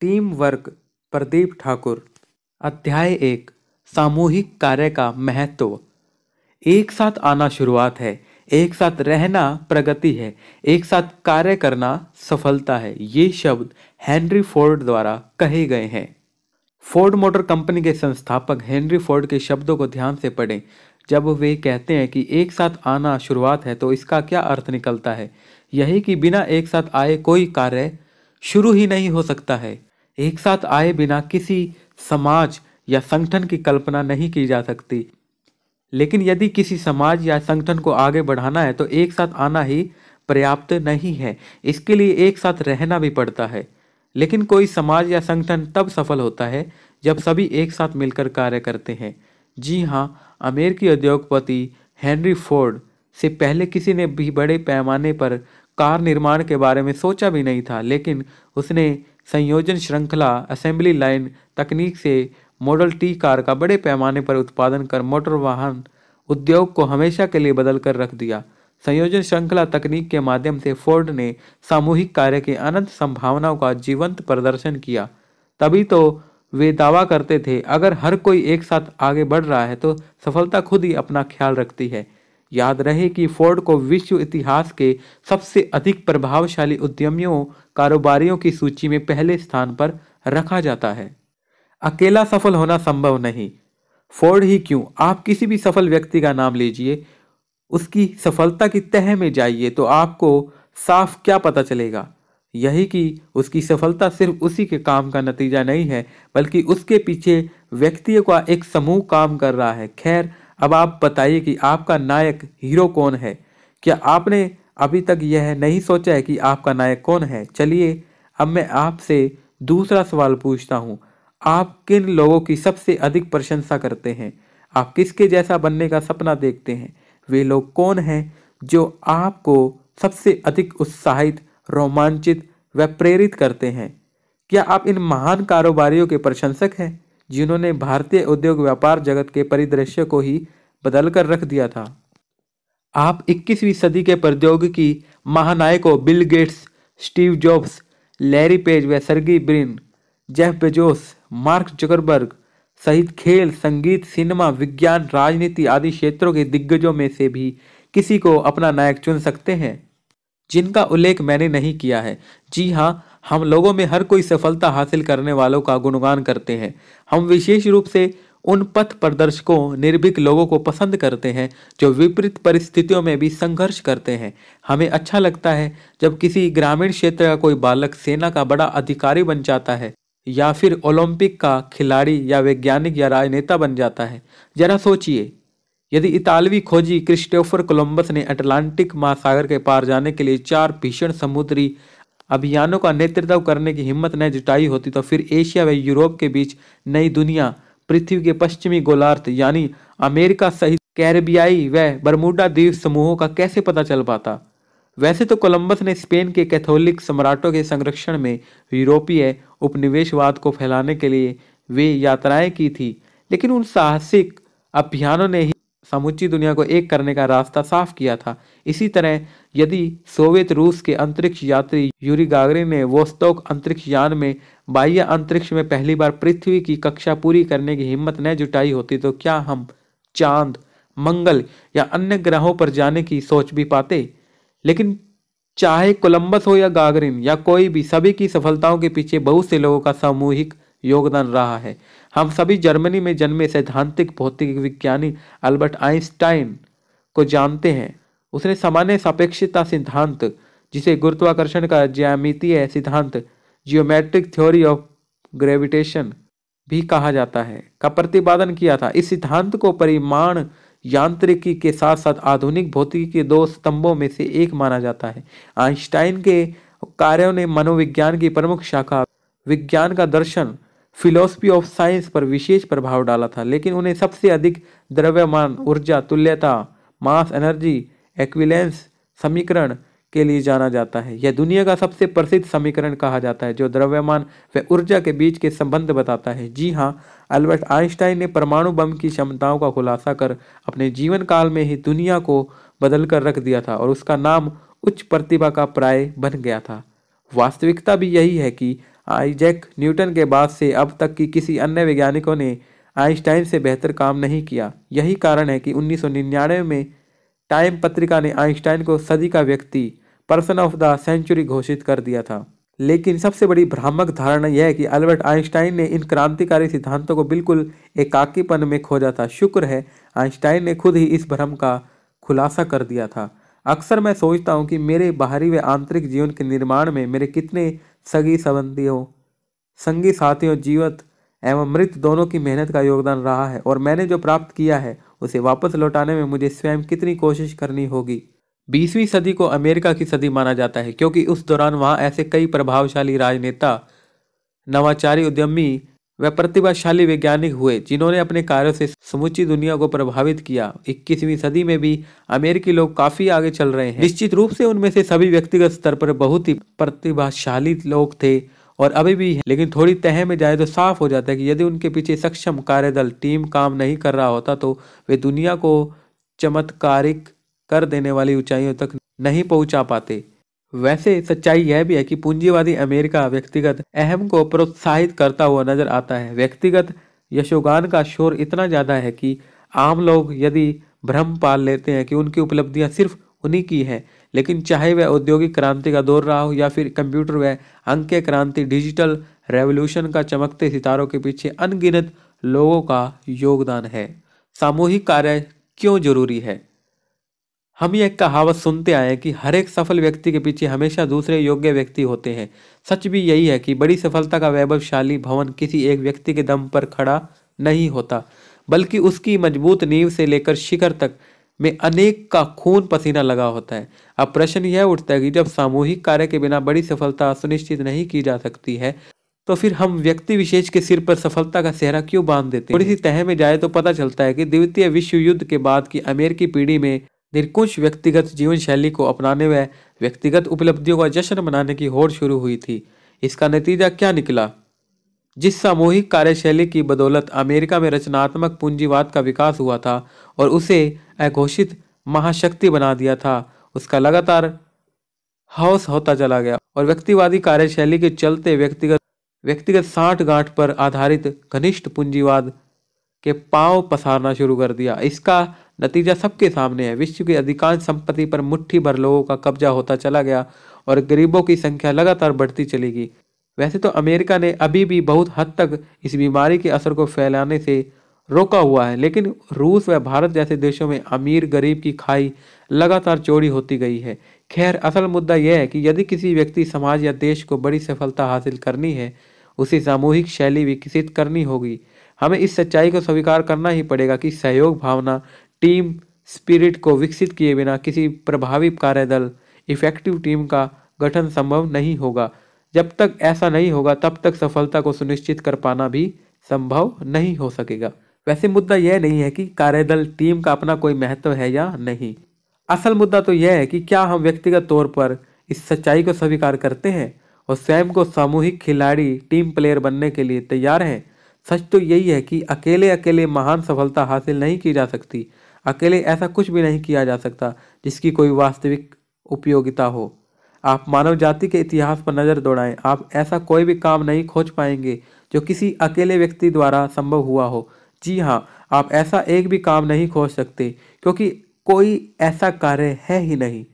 Team work Pradeep Thakur अध्याय एक सामूहिक कार्य का महत्व एक साथ आना शुरुआत है एक साथ रहना प्रगति है एक साथ कार्य करना सफलता है ये शब्द हेनरी फोर्ड द्वारा कहे गए हैं फोर्ड मोटर कंपनी के संस्थापक हेनरी फोर्ड के शब्दों को ध्यान से पढ़ें जब वे कहते हैं कि एक साथ आना शुरुआत है तो इसका क्या अर्थ निकलता है यही कि बिना एक साथ आए कोई कार्य शुरू ही नहीं हो सकता है एक साथ आए बिना किसी समाज या संगठन की कल्पना नहीं की जा सकती लेकिन यदि किसी समाज या संगठन को आगे बढ़ाना है तो एक साथ आना ही पर्याप्त नहीं है इसके लिए एक साथ रहना भी पड़ता है लेकिन कोई समाज या संगठन तब सफल होता है जब सभी एक साथ मिलकर कार्य करते हैं जी हाँ अमेरिकी उद्योगपति हेनरी फोर्ड से पहले किसी ने भी बड़े पैमाने पर कार निर्माण के बारे में सोचा भी नहीं था लेकिन उसने संयोजन श्रृंखला असेंबली लाइन तकनीक से मॉडल टी कार का बड़े पैमाने पर उत्पादन कर मोटर वाहन उद्योग को हमेशा के लिए बदल कर रख दिया संयोजन श्रृंखला तकनीक के माध्यम से फोर्ड ने सामूहिक कार्य की अनंत संभावनाओं का जीवंत प्रदर्शन किया तभी तो वे दावा करते थे अगर हर कोई एक साथ आगे बढ़ रहा है तो सफलता खुद ही अपना ख्याल रखती है याद रहे कि फोर्ड को विश्व इतिहास के सबसे अधिक प्रभावशाली उद्यमियों कारोबारियों की सूची में पहले स्थान पर रखा जाता है अकेला सफल होना संभव नहीं फोर्ड ही क्यों आप किसी भी सफल व्यक्ति का नाम लीजिए उसकी सफलता की तह में जाइए तो आपको साफ क्या पता चलेगा यही कि उसकी सफलता सिर्फ उसी के काम का नतीजा नहीं है बल्कि उसके पीछे व्यक्तियों का एक समूह काम कर रहा है खैर अब आप बताइए कि आपका नायक हीरो कौन है क्या आपने अभी तक यह नहीं सोचा है कि आपका नायक कौन है चलिए अब मैं आपसे दूसरा सवाल पूछता हूँ आप किन लोगों की सबसे अधिक प्रशंसा करते हैं आप किसके जैसा बनने का सपना देखते हैं वे लोग कौन हैं जो आपको सबसे अधिक उत्साहित रोमांचित व प्रेरित करते हैं क्या आप इन महान कारोबारियों के प्रशंसक हैं जिन्होंने भारतीय उद्योग व्यापार जगत के परिदृश्य को ही बदलकर रख दिया था आप 21वीं सदी के प्रौद्योगिकी महानायकों Bill Gates Steve Jobs Larry Page व Sergey Brin Jeff Bezos Mark Zuckerberg सहित खेल संगीत सिनेमा विज्ञान राजनीति आदि क्षेत्रों के दिग्गजों में से भी किसी को अपना नायक चुन सकते हैं जिनका उल्लेख मैंने नहीं किया है जी हाँ हम लोगों में हर कोई सफलता हासिल करने वालों का गुणगान करते हैं हम विशेष रूप से उन पथ प्रदर्शकों निर्भीक लोगों को पसंद करते हैं जो विपरीत परिस्थितियों में भी संघर्ष करते हैं हमें अच्छा लगता है जब किसी ग्रामीण क्षेत्र का कोई बालक सेना का बड़ा अधिकारी बन जाता है या फिर ओलंपिक का खिलाड़ी या वैज्ञानिक या राजनेता बन जाता है जरा सोचिए यदि इतालवी खोजी क्रिस्टोफर कोलंबस ने अटलांटिक महासागर के पार जाने के लिए चार भीषण समुद्री अभियानों का नेतृत्व करने की हिम्मत न जुटाई होती तो फिर एशिया व यूरोप के बीच नई दुनिया पृथ्वी के पश्चिमी गोलार्थ यानी अमेरिका सहित कैरेबियाई व बरमूडा द्वीप समूहों का कैसे पता चल पाता वैसे तो कोलंबस ने स्पेन के कैथोलिक सम्राटों के संरक्षण में यूरोपीय उपनिवेशवाद को फैलाने के लिए वे यात्राएं की थी लेकिन उन साहसिक अभियानों ने ही समुची दुनिया को एक करने का रास्ता साफ किया था इसी तरह यदि सोवियत रूस के अंतरिक्ष यात्री यूरी गागरी ने वोस्तोक अंतरिक्ष यान में बाह्य अंतरिक्ष में पहली बार पृथ्वी की कक्षा पूरी करने की हिम्मत न जुटाई होती तो क्या हम चांद मंगल या अन्य ग्रहों पर जाने की सोच भी पाते लेकिन चाहे कोलंबस हो या गागरिन या कोई भी सभी की सफलताओं के पीछे बहुत से लोगों का सामूहिक योगदान रहा है हम सभी जर्मनी में जन्मे सैद्धांतिक भौतिक विज्ञानी अल्बर्ट आइंस्टाइन को जानते हैं उसने सामान्य सापेक्षता सिद्धांत जिसे गुरुत्वाकर्षण का ज्यामितीय सिद्धांत जियोमेट्रिक थ्योरी ऑफ ग्रेविटेशन भी कहा जाता है का प्रतिपादन किया था इस सिद्धांत को परिमाण यांत्रिकी के साथ साथ आधुनिक भौतिकी के दो स्तंभों में से एक माना जाता है आइंस्टाइन के कार्यों ने मनोविज्ञान की प्रमुख शाखा विज्ञान का दर्शन फिलॉसफी ऑफ साइंस पर विशेष प्रभाव डाला था लेकिन उन्हें सबसे अधिक द्रव्यमान ऊर्जा तुल्यता मास एनर्जी एक्विलेंस समीकरण के लिए जाना जाता है यह दुनिया का सबसे प्रसिद्ध समीकरण कहा जाता है जो द्रव्यमान व ऊर्जा के बीच के संबंध बताता है जी हाँ अल्बर्ट आइंस्टाइन ने परमाणु बम की क्षमताओं का खुलासा कर अपने जीवन काल में ही दुनिया को बदल कर रख दिया था और उसका नाम उच्च प्रतिभा का प्राय बन गया था वास्तविकता भी यही है कि आइजैक न्यूटन के बाद से अब तक की किसी अन्य वैज्ञानिकों ने आइंस्टाइन से बेहतर काम नहीं किया यही कारण है कि 1999 में टाइम पत्रिका ने आइंस्टाइन को सदी का व्यक्ति पर्सन ऑफ द सेंचुरी घोषित कर दिया था लेकिन सबसे बड़ी भ्रामक धारणा यह है कि अल्बर्ट आइंस्टाइन ने इन क्रांतिकारी सिद्धांतों को बिल्कुल एकाकीपन में खोजा था शुक्र है आइंस्टाइन ने खुद ही इस भ्रम का खुलासा कर दिया था अक्सर मैं सोचता हूँ कि मेरे बाहरी व आंतरिक जीवन के निर्माण में मेरे कितने सगी संबंधियों संगी साथियों जीवत एवं मृत दोनों की मेहनत का योगदान रहा है और मैंने जो प्राप्त किया है उसे वापस लौटाने में मुझे स्वयं कितनी कोशिश करनी होगी बीसवीं सदी को अमेरिका की सदी माना जाता है क्योंकि उस दौरान वहाँ ऐसे कई प्रभावशाली राजनेता नवाचारी उद्यमी वह प्रतिभाशाली वैज्ञानिक हुए जिन्होंने अपने कार्यों से समूची दुनिया को प्रभावित किया 21वीं सदी में भी अमेरिकी लोग काफी आगे चल रहे हैं निश्चित रूप से उनमें से सभी व्यक्तिगत स्तर पर बहुत ही प्रतिभाशाली लोग थे और अभी भी लेकिन थोड़ी तह में जाए तो साफ हो जाता है कि यदि उनके पीछे सक्षम कार्यदल टीम काम नहीं कर रहा होता तो वे दुनिया को चमत्कारिक कर देने वाली ऊंचाइयों तक नहीं पहुंचा पाते वैसे सच्चाई यह भी है कि पूंजीवादी अमेरिका व्यक्तिगत अहम को प्रोत्साहित करता हुआ नजर आता है व्यक्तिगत यशोगान का शोर इतना ज़्यादा है कि आम लोग यदि भ्रम पाल लेते हैं कि उनकी उपलब्धियां सिर्फ उन्हीं की हैं लेकिन चाहे वह औद्योगिक क्रांति का दौर रहा हो या फिर कंप्यूटर व अंक्य क्रांति डिजिटल रेवोल्यूशन का चमकते सितारों के पीछे अनगिनत लोगों का योगदान है सामूहिक कार्य क्यों जरूरी है हम ये कहावत सुनते आए कि हर एक सफल व्यक्ति के पीछे हमेशा दूसरे योग्य व्यक्ति होते हैं सच भी यही है कि बड़ी सफलता का वैभवशाली भवन किसी एक व्यक्ति के दम पर खड़ा नहीं होता बल्कि उसकी मजबूत नींव से लेकर शिखर तक में अनेक का खून पसीना लगा होता है अब प्रश्न यह उठता है कि जब सामूहिक कार्य के बिना बड़ी सफलता सुनिश्चित नहीं की जा सकती है तो फिर हम व्यक्ति विशेष के सिर पर सफलता का सेहरा क्यों बांध देते हैं थोड़ी सी तह में जाए तो पता चलता है कि द्वितीय विश्व युद्ध के बाद की अमेरिकी पीढ़ी में निरकुश व्यक्तिगत जीवन शैली को अपनाने व व्यक्तिगत उपलब्धियों का जश्न मनाने की होड़ शुरू हुई थी इसका नतीजा क्या निकला जिस सामूहिक कार्यशैली की बदौलत अमेरिका में रचनात्मक पूंजीवाद का विकास हुआ था और उसे अघोषित महाशक्ति बना दिया था उसका लगातार हाउस होता चला गया और व्यक्तिवादी कार्यशैली के चलते व्यक्तिगत व्यक्तिगत साठ गांठ पर आधारित घनिष्ठ पूंजीवाद के पांव पसारना शुरू कर दिया इसका नतीजा सबके सामने है विश्व की अधिकांश संपत्ति पर मुट्ठी भर लोगों का कब्जा होता चला गया और गरीबों की संख्या लगातार बढ़ती चली गई वैसे तो अमेरिका ने अभी भी बहुत हद तक इस बीमारी के असर को फैलाने से रोका हुआ है लेकिन रूस व भारत जैसे देशों में अमीर गरीब की खाई लगातार चोरी होती गई है खैर असल मुद्दा यह है कि यदि किसी व्यक्ति समाज या देश को बड़ी सफलता हासिल करनी है उसे सामूहिक शैली विकसित करनी होगी हमें इस सच्चाई को स्वीकार करना ही पड़ेगा कि सहयोग भावना टीम स्पिरिट को विकसित किए बिना किसी प्रभावी कार्यदल इफेक्टिव टीम का गठन संभव नहीं होगा जब तक ऐसा नहीं होगा तब तक सफलता को सुनिश्चित कर पाना भी संभव नहीं हो सकेगा वैसे मुद्दा यह नहीं है कि कार्यदल टीम का अपना कोई महत्व है या नहीं असल मुद्दा तो यह है कि क्या हम व्यक्तिगत तौर पर इस सच्चाई को स्वीकार करते हैं और स्वयं को सामूहिक खिलाड़ी टीम प्लेयर बनने के लिए तैयार हैं सच तो यही है कि अकेले अकेले महान सफलता हासिल नहीं की जा सकती अकेले ऐसा कुछ भी नहीं किया जा सकता जिसकी कोई वास्तविक उपयोगिता हो आप मानव जाति के इतिहास पर नज़र दौड़ाएं आप ऐसा कोई भी काम नहीं खोज पाएंगे जो किसी अकेले व्यक्ति द्वारा संभव हुआ हो जी हाँ आप ऐसा एक भी काम नहीं खोज सकते क्योंकि कोई ऐसा कार्य है ही नहीं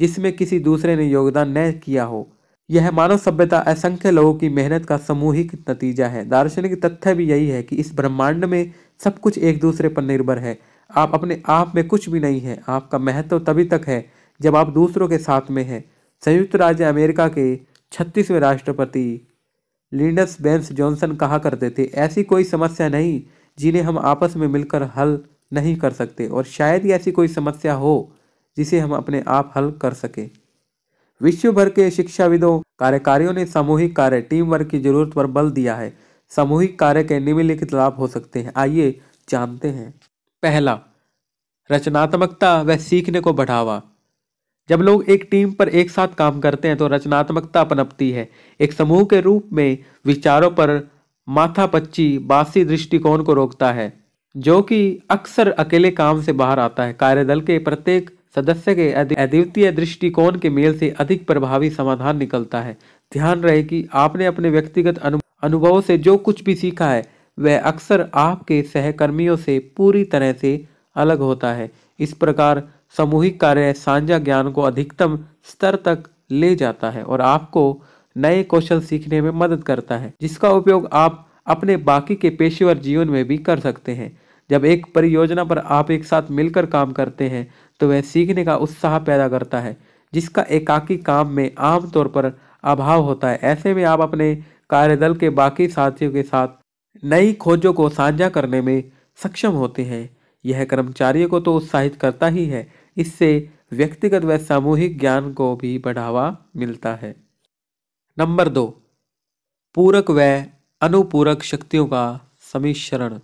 जिसमें किसी दूसरे ने योगदान न किया हो यह मानव सभ्यता असंख्य लोगों की मेहनत का सामूहिक नतीजा है दार्शनिक तथ्य भी यही है कि इस ब्रह्मांड में सब कुछ एक दूसरे पर निर्भर है आप अपने आप में कुछ भी नहीं है आपका महत्व तभी तक है जब आप दूसरों के साथ में हैं संयुक्त राज्य अमेरिका के छत्तीसवें राष्ट्रपति लिंडस बेंस जॉनसन कहा करते थे ऐसी कोई समस्या नहीं जिन्हें हम आपस में मिलकर हल नहीं कर सकते और शायद ही ऐसी कोई समस्या हो जिसे हम अपने आप हल कर सकें विश्व भर के शिक्षाविदों कार्यकारियों ने सामूहिक कार्य टीम वर्क की जरूरत पर बल दिया है सामूहिक कार्य के निम्नलिखित लाभ हो सकते हैं आइए जानते हैं पहला रचनात्मकता व सीखने को बढ़ावा जब लोग एक टीम पर एक साथ काम करते हैं तो रचनात्मकता पनपती है एक समूह के रूप में विचारों पर माथा पच्ची बासी दृष्टिकोण को रोकता है जो कि अक्सर अकेले काम से बाहर आता है कार्यदल के प्रत्येक सदस्य के अद्वितीय दृष्टिकोण के मेल से अधिक प्रभावी समाधान निकलता है ध्यान रहे कि आपने अपने व्यक्तिगत अनुभवों से जो कुछ भी सीखा है वह अक्सर आपके सहकर्मियों से पूरी तरह से अलग होता है इस प्रकार सामूहिक कार्य साझा ज्ञान को अधिकतम स्तर तक ले जाता है और आपको नए कौशल सीखने में मदद करता है जिसका उपयोग आप अपने बाकी के पेशेवर जीवन में भी कर सकते हैं जब एक परियोजना पर आप एक साथ मिलकर काम करते हैं तो वह सीखने का उत्साह पैदा करता है जिसका एकाकी काम में आमतौर पर अभाव होता है ऐसे में आप अपने कार्यदल के बाकी साथियों के साथ नई खोजों को साझा करने में सक्षम होते हैं यह कर्मचारियों को तो उत्साहित करता ही है इससे व्यक्तिगत व सामूहिक ज्ञान को भी बढ़ावा मिलता है नंबर दो पूरक व अनुपूरक शक्तियों का समिश्रण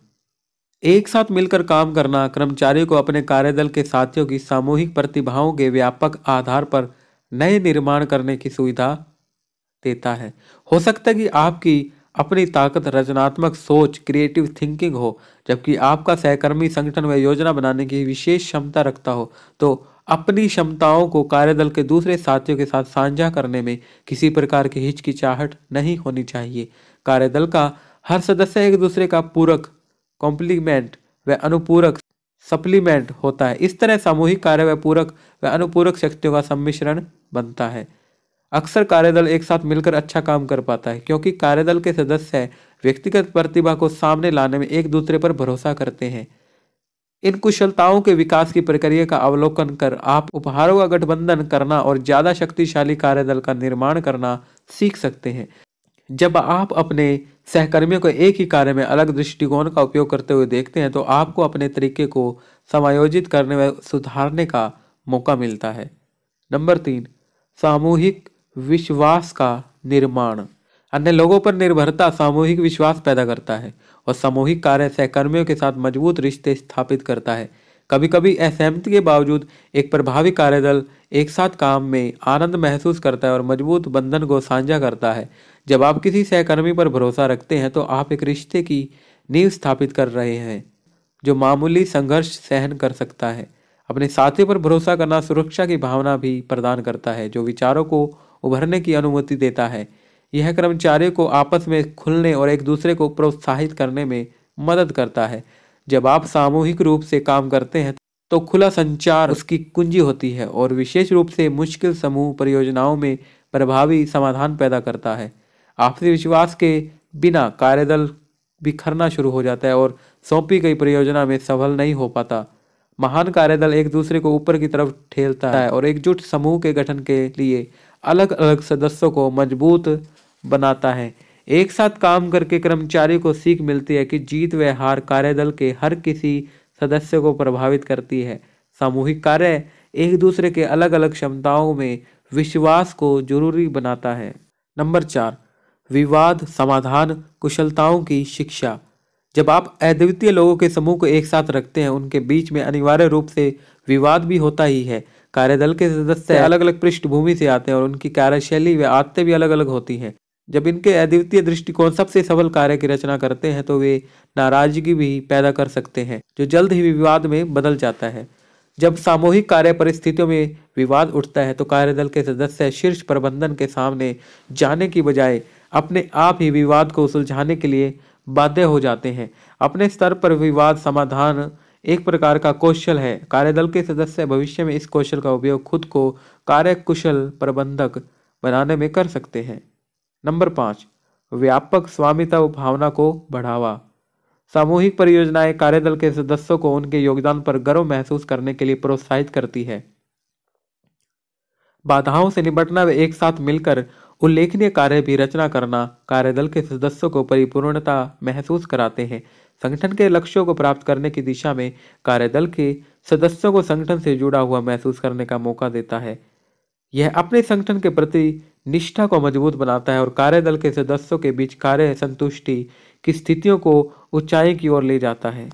एक साथ मिलकर काम करना कर्मचारियों को अपने कार्यदल के साथियों की सामूहिक प्रतिभाओं के व्यापक आधार पर नए निर्माण करने की सुविधा देता है हो सकता है कि आपकी अपनी ताकत रचनात्मक सोच क्रिएटिव थिंकिंग हो जबकि आपका सहकर्मी संगठन व योजना बनाने की विशेष क्षमता रखता हो तो अपनी क्षमताओं को कार्यदल के दूसरे साथियों के साथ साझा करने में किसी प्रकार की हिचकिचाहट नहीं होनी चाहिए कार्यदल का हर सदस्य एक दूसरे का पूरक कॉम्प्लीमेंट व अनुपूरक सप्लीमेंट होता है इस तरह सामूहिक कार्य व पूरक व अनुपूरक शक्तियों का सम्मिश्रण बनता है अक्सर कार्यदल एक साथ मिलकर अच्छा काम कर पाता है क्योंकि कार्यदल के सदस्य व्यक्तिगत प्रतिभा को सामने लाने में एक दूसरे पर भरोसा करते हैं इन कुशलताओं के विकास की प्रक्रिया का अवलोकन कर आप उपहारों का गठबंधन करना और ज़्यादा शक्तिशाली कार्यदल का निर्माण करना सीख सकते हैं जब आप अपने सहकर्मियों को एक ही कार्य में अलग दृष्टिकोण का उपयोग करते हुए देखते हैं तो आपको अपने तरीके को समायोजित करने में सुधारने का मौका मिलता है नंबर तीन सामूहिक विश्वास का निर्माण अन्य लोगों पर निर्भरता सामूहिक विश्वास पैदा करता है और सामूहिक कार्य सहकर्मियों के साथ मजबूत रिश्ते स्थापित करता है कभी कभी असहमति के बावजूद एक प्रभावी कार्यदल एक साथ काम में आनंद महसूस करता है और मजबूत बंधन को साझा करता है जब आप किसी सहकर्मी पर भरोसा रखते हैं तो आप एक रिश्ते की नींव स्थापित कर रहे हैं जो मामूली संघर्ष सहन कर सकता है अपने साथी पर भरोसा करना सुरक्षा की भावना भी प्रदान करता है जो विचारों को उभरने की अनुमति देता है यह कर्मचारियों को आपस में खुलने और एक दूसरे को प्रोत्साहित करने में मदद करता है जब आप सामूहिक रूप से काम करते हैं तो खुला संचार उसकी कुंजी होती है और विशेष रूप से मुश्किल समूह परियोजनाओं में प्रभावी समाधान पैदा करता है आपसी विश्वास के बिना कार्यदल बिखरना शुरू हो जाता है और सौंपी गई परियोजना में सफल नहीं हो पाता महान कार्यदल एक दूसरे को ऊपर की तरफ ठेलता है और एकजुट समूह के गठन के लिए अलग अलग सदस्यों को मजबूत बनाता है एक साथ काम करके कर्मचारी को सीख मिलती है कि जीत व हार कार्यदल के हर किसी सदस्य को प्रभावित करती है सामूहिक कार्य एक दूसरे के अलग अलग क्षमताओं में विश्वास को जरूरी बनाता है नंबर चार विवाद समाधान कुशलताओं की शिक्षा जब आप अद्वितीय लोगों के समूह को एक साथ रखते हैं उनके बीच में अनिवार्य रूप से विवाद भी होता ही है कार्यदल के सदस्य अलग अलग पृष्ठभूमि से आते हैं और उनकी कार्यशैली व आदतें भी अलग अलग होती हैं जब इनके अद्वितीय दृष्टिकोण सबसे सबल कार्य की रचना करते हैं तो वे नाराजगी भी पैदा कर सकते हैं जो जल्द ही विवाद में बदल जाता है जब सामूहिक कार्य परिस्थितियों में विवाद उठता है तो कार्यदल के सदस्य शीर्ष प्रबंधन के सामने जाने की बजाय अपने आप ही विवाद को सुलझाने के लिए बाध्य हो जाते हैं अपने स्तर पर विवाद समाधान एक प्रकार का कौशल है कार्यदल के सदस्य भविष्य में इस कौशल का उपयोग खुद को कार्यकुशल प्रबंधक बनाने में कर सकते हैं नंबर पाँच व्यापक स्वामित्व भावना को बढ़ावा सामूहिक परियोजनाएं कार्यदल के सदस्यों को उनके योगदान पर गर्व महसूस करने के लिए प्रोत्साहित करती है बाधाओं से निपटना व एक साथ मिलकर उल्लेखनीय कार्य भी रचना करना कार्यदल के सदस्यों को परिपूर्णता महसूस कराते हैं संगठन के लक्ष्यों को प्राप्त करने की दिशा में कार्यदल के सदस्यों को संगठन से जुड़ा हुआ महसूस करने का मौका देता है यह अपने संगठन के प्रति निष्ठा को मजबूत बनाता है और कार्यदल के सदस्यों के बीच कार्य संतुष्टि की स्थितियों को ऊंचाई की ओर ले जाता है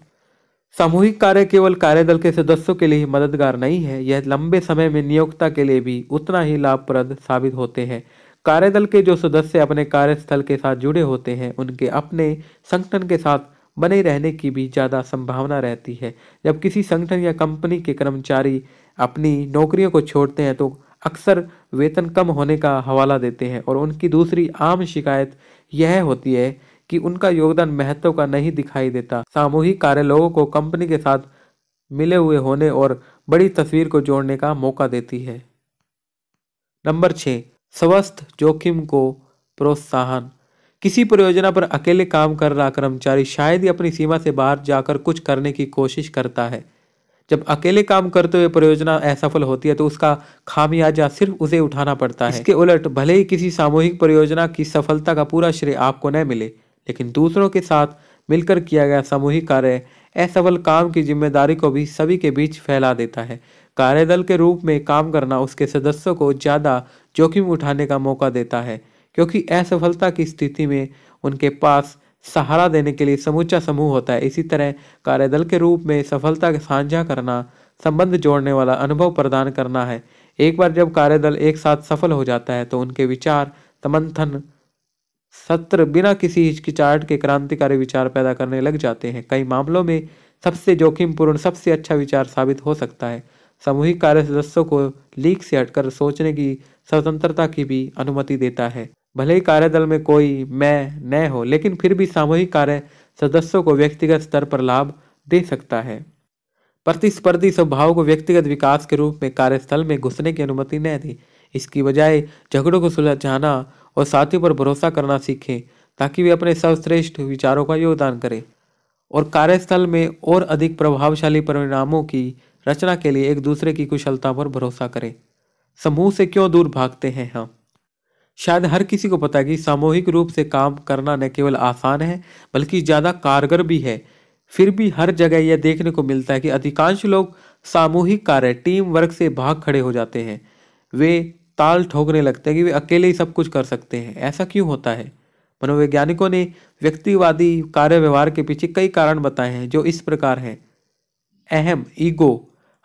सामूहिक कार्य केवल कार्यदल के सदस्यों के लिए ही मददगार नहीं है यह लंबे समय में नियोक्ता के लिए भी उतना ही लाभप्रद साबित होते हैं कार्यदल के जो सदस्य अपने कार्यस्थल के साथ जुड़े होते हैं उनके अपने संगठन के साथ बने रहने की भी ज़्यादा संभावना रहती है जब किसी संगठन या कंपनी के कर्मचारी अपनी नौकरियों को छोड़ते हैं तो अक्सर वेतन कम होने का हवाला देते हैं और उनकी दूसरी आम शिकायत यह होती है कि उनका योगदान महत्व का नहीं दिखाई देता सामूहिक कार्य लोगों को कंपनी के साथ मिले हुए होने और बड़ी तस्वीर को जोड़ने का मौका देती है नंबर छः स्वस्थ जोखिम को प्रोत्साहन किसी परियोजना पर अकेले काम कर रहा कर्मचारी शायद ही अपनी सीमा से बाहर जाकर कुछ करने की कोशिश करता है जब अकेले काम करते हुए परियोजना असफल होती है तो उसका खामियाजा सिर्फ उसे उठाना पड़ता है इसके उलट भले ही किसी सामूहिक परियोजना की सफलता का पूरा श्रेय आपको न मिले लेकिन दूसरों के साथ मिलकर किया गया सामूहिक कार्य असफल काम की जिम्मेदारी को भी सभी के बीच फैला देता है कार्यदल के रूप में काम करना उसके सदस्यों को ज़्यादा जोखिम उठाने का मौका देता है क्योंकि असफलता की स्थिति में उनके पास सहारा देने के लिए समूचा समूह होता है इसी तरह कार्यदल के रूप में सफलता साझा करना संबंध जोड़ने वाला अनुभव प्रदान करना है एक बार जब कार्यदल एक साथ सफल हो जाता है तो उनके विचार तमंथन सत्र बिना किसी हिचकिचाहट के क्रांतिकारी विचार पैदा करने लग जाते हैं कई मामलों में सबसे जोखिमपूर्ण सबसे अच्छा विचार साबित हो सकता है सामूहिक कार्य सदस्यों को लीक से हटकर सोचने की स्वतंत्रता की भी अनुमति देता है भले ही कार्यदल में कोई मैं न हो लेकिन फिर भी सामूहिक कार्य सदस्यों को व्यक्तिगत स्तर पर लाभ दे सकता है प्रतिस्पर्धी स्वभाव को व्यक्तिगत विकास के रूप में कार्यस्थल में घुसने की अनुमति न दी इसकी बजाय झगड़ों को सुलझाना और साथियों पर भरोसा करना सीखें ताकि वे अपने सर्वश्रेष्ठ विचारों का योगदान करें और कार्यस्थल में और अधिक प्रभावशाली परिणामों की रचना के लिए एक दूसरे की कुशलता पर भरोसा करें समूह से क्यों दूर भागते हैं हम शायद हर किसी को पता है कि सामूहिक रूप से काम करना न केवल आसान है बल्कि ज़्यादा कारगर भी है फिर भी हर जगह यह देखने को मिलता है कि अधिकांश लोग सामूहिक कार्य टीम वर्क से भाग खड़े हो जाते हैं वे ताल ठोकने लगते हैं कि वे अकेले ही सब कुछ कर सकते हैं ऐसा क्यों होता है मनोवैज्ञानिकों ने व्यक्तिवादी कार्य व्यवहार के पीछे कई कारण बताए हैं जो इस प्रकार हैं अहम ईगो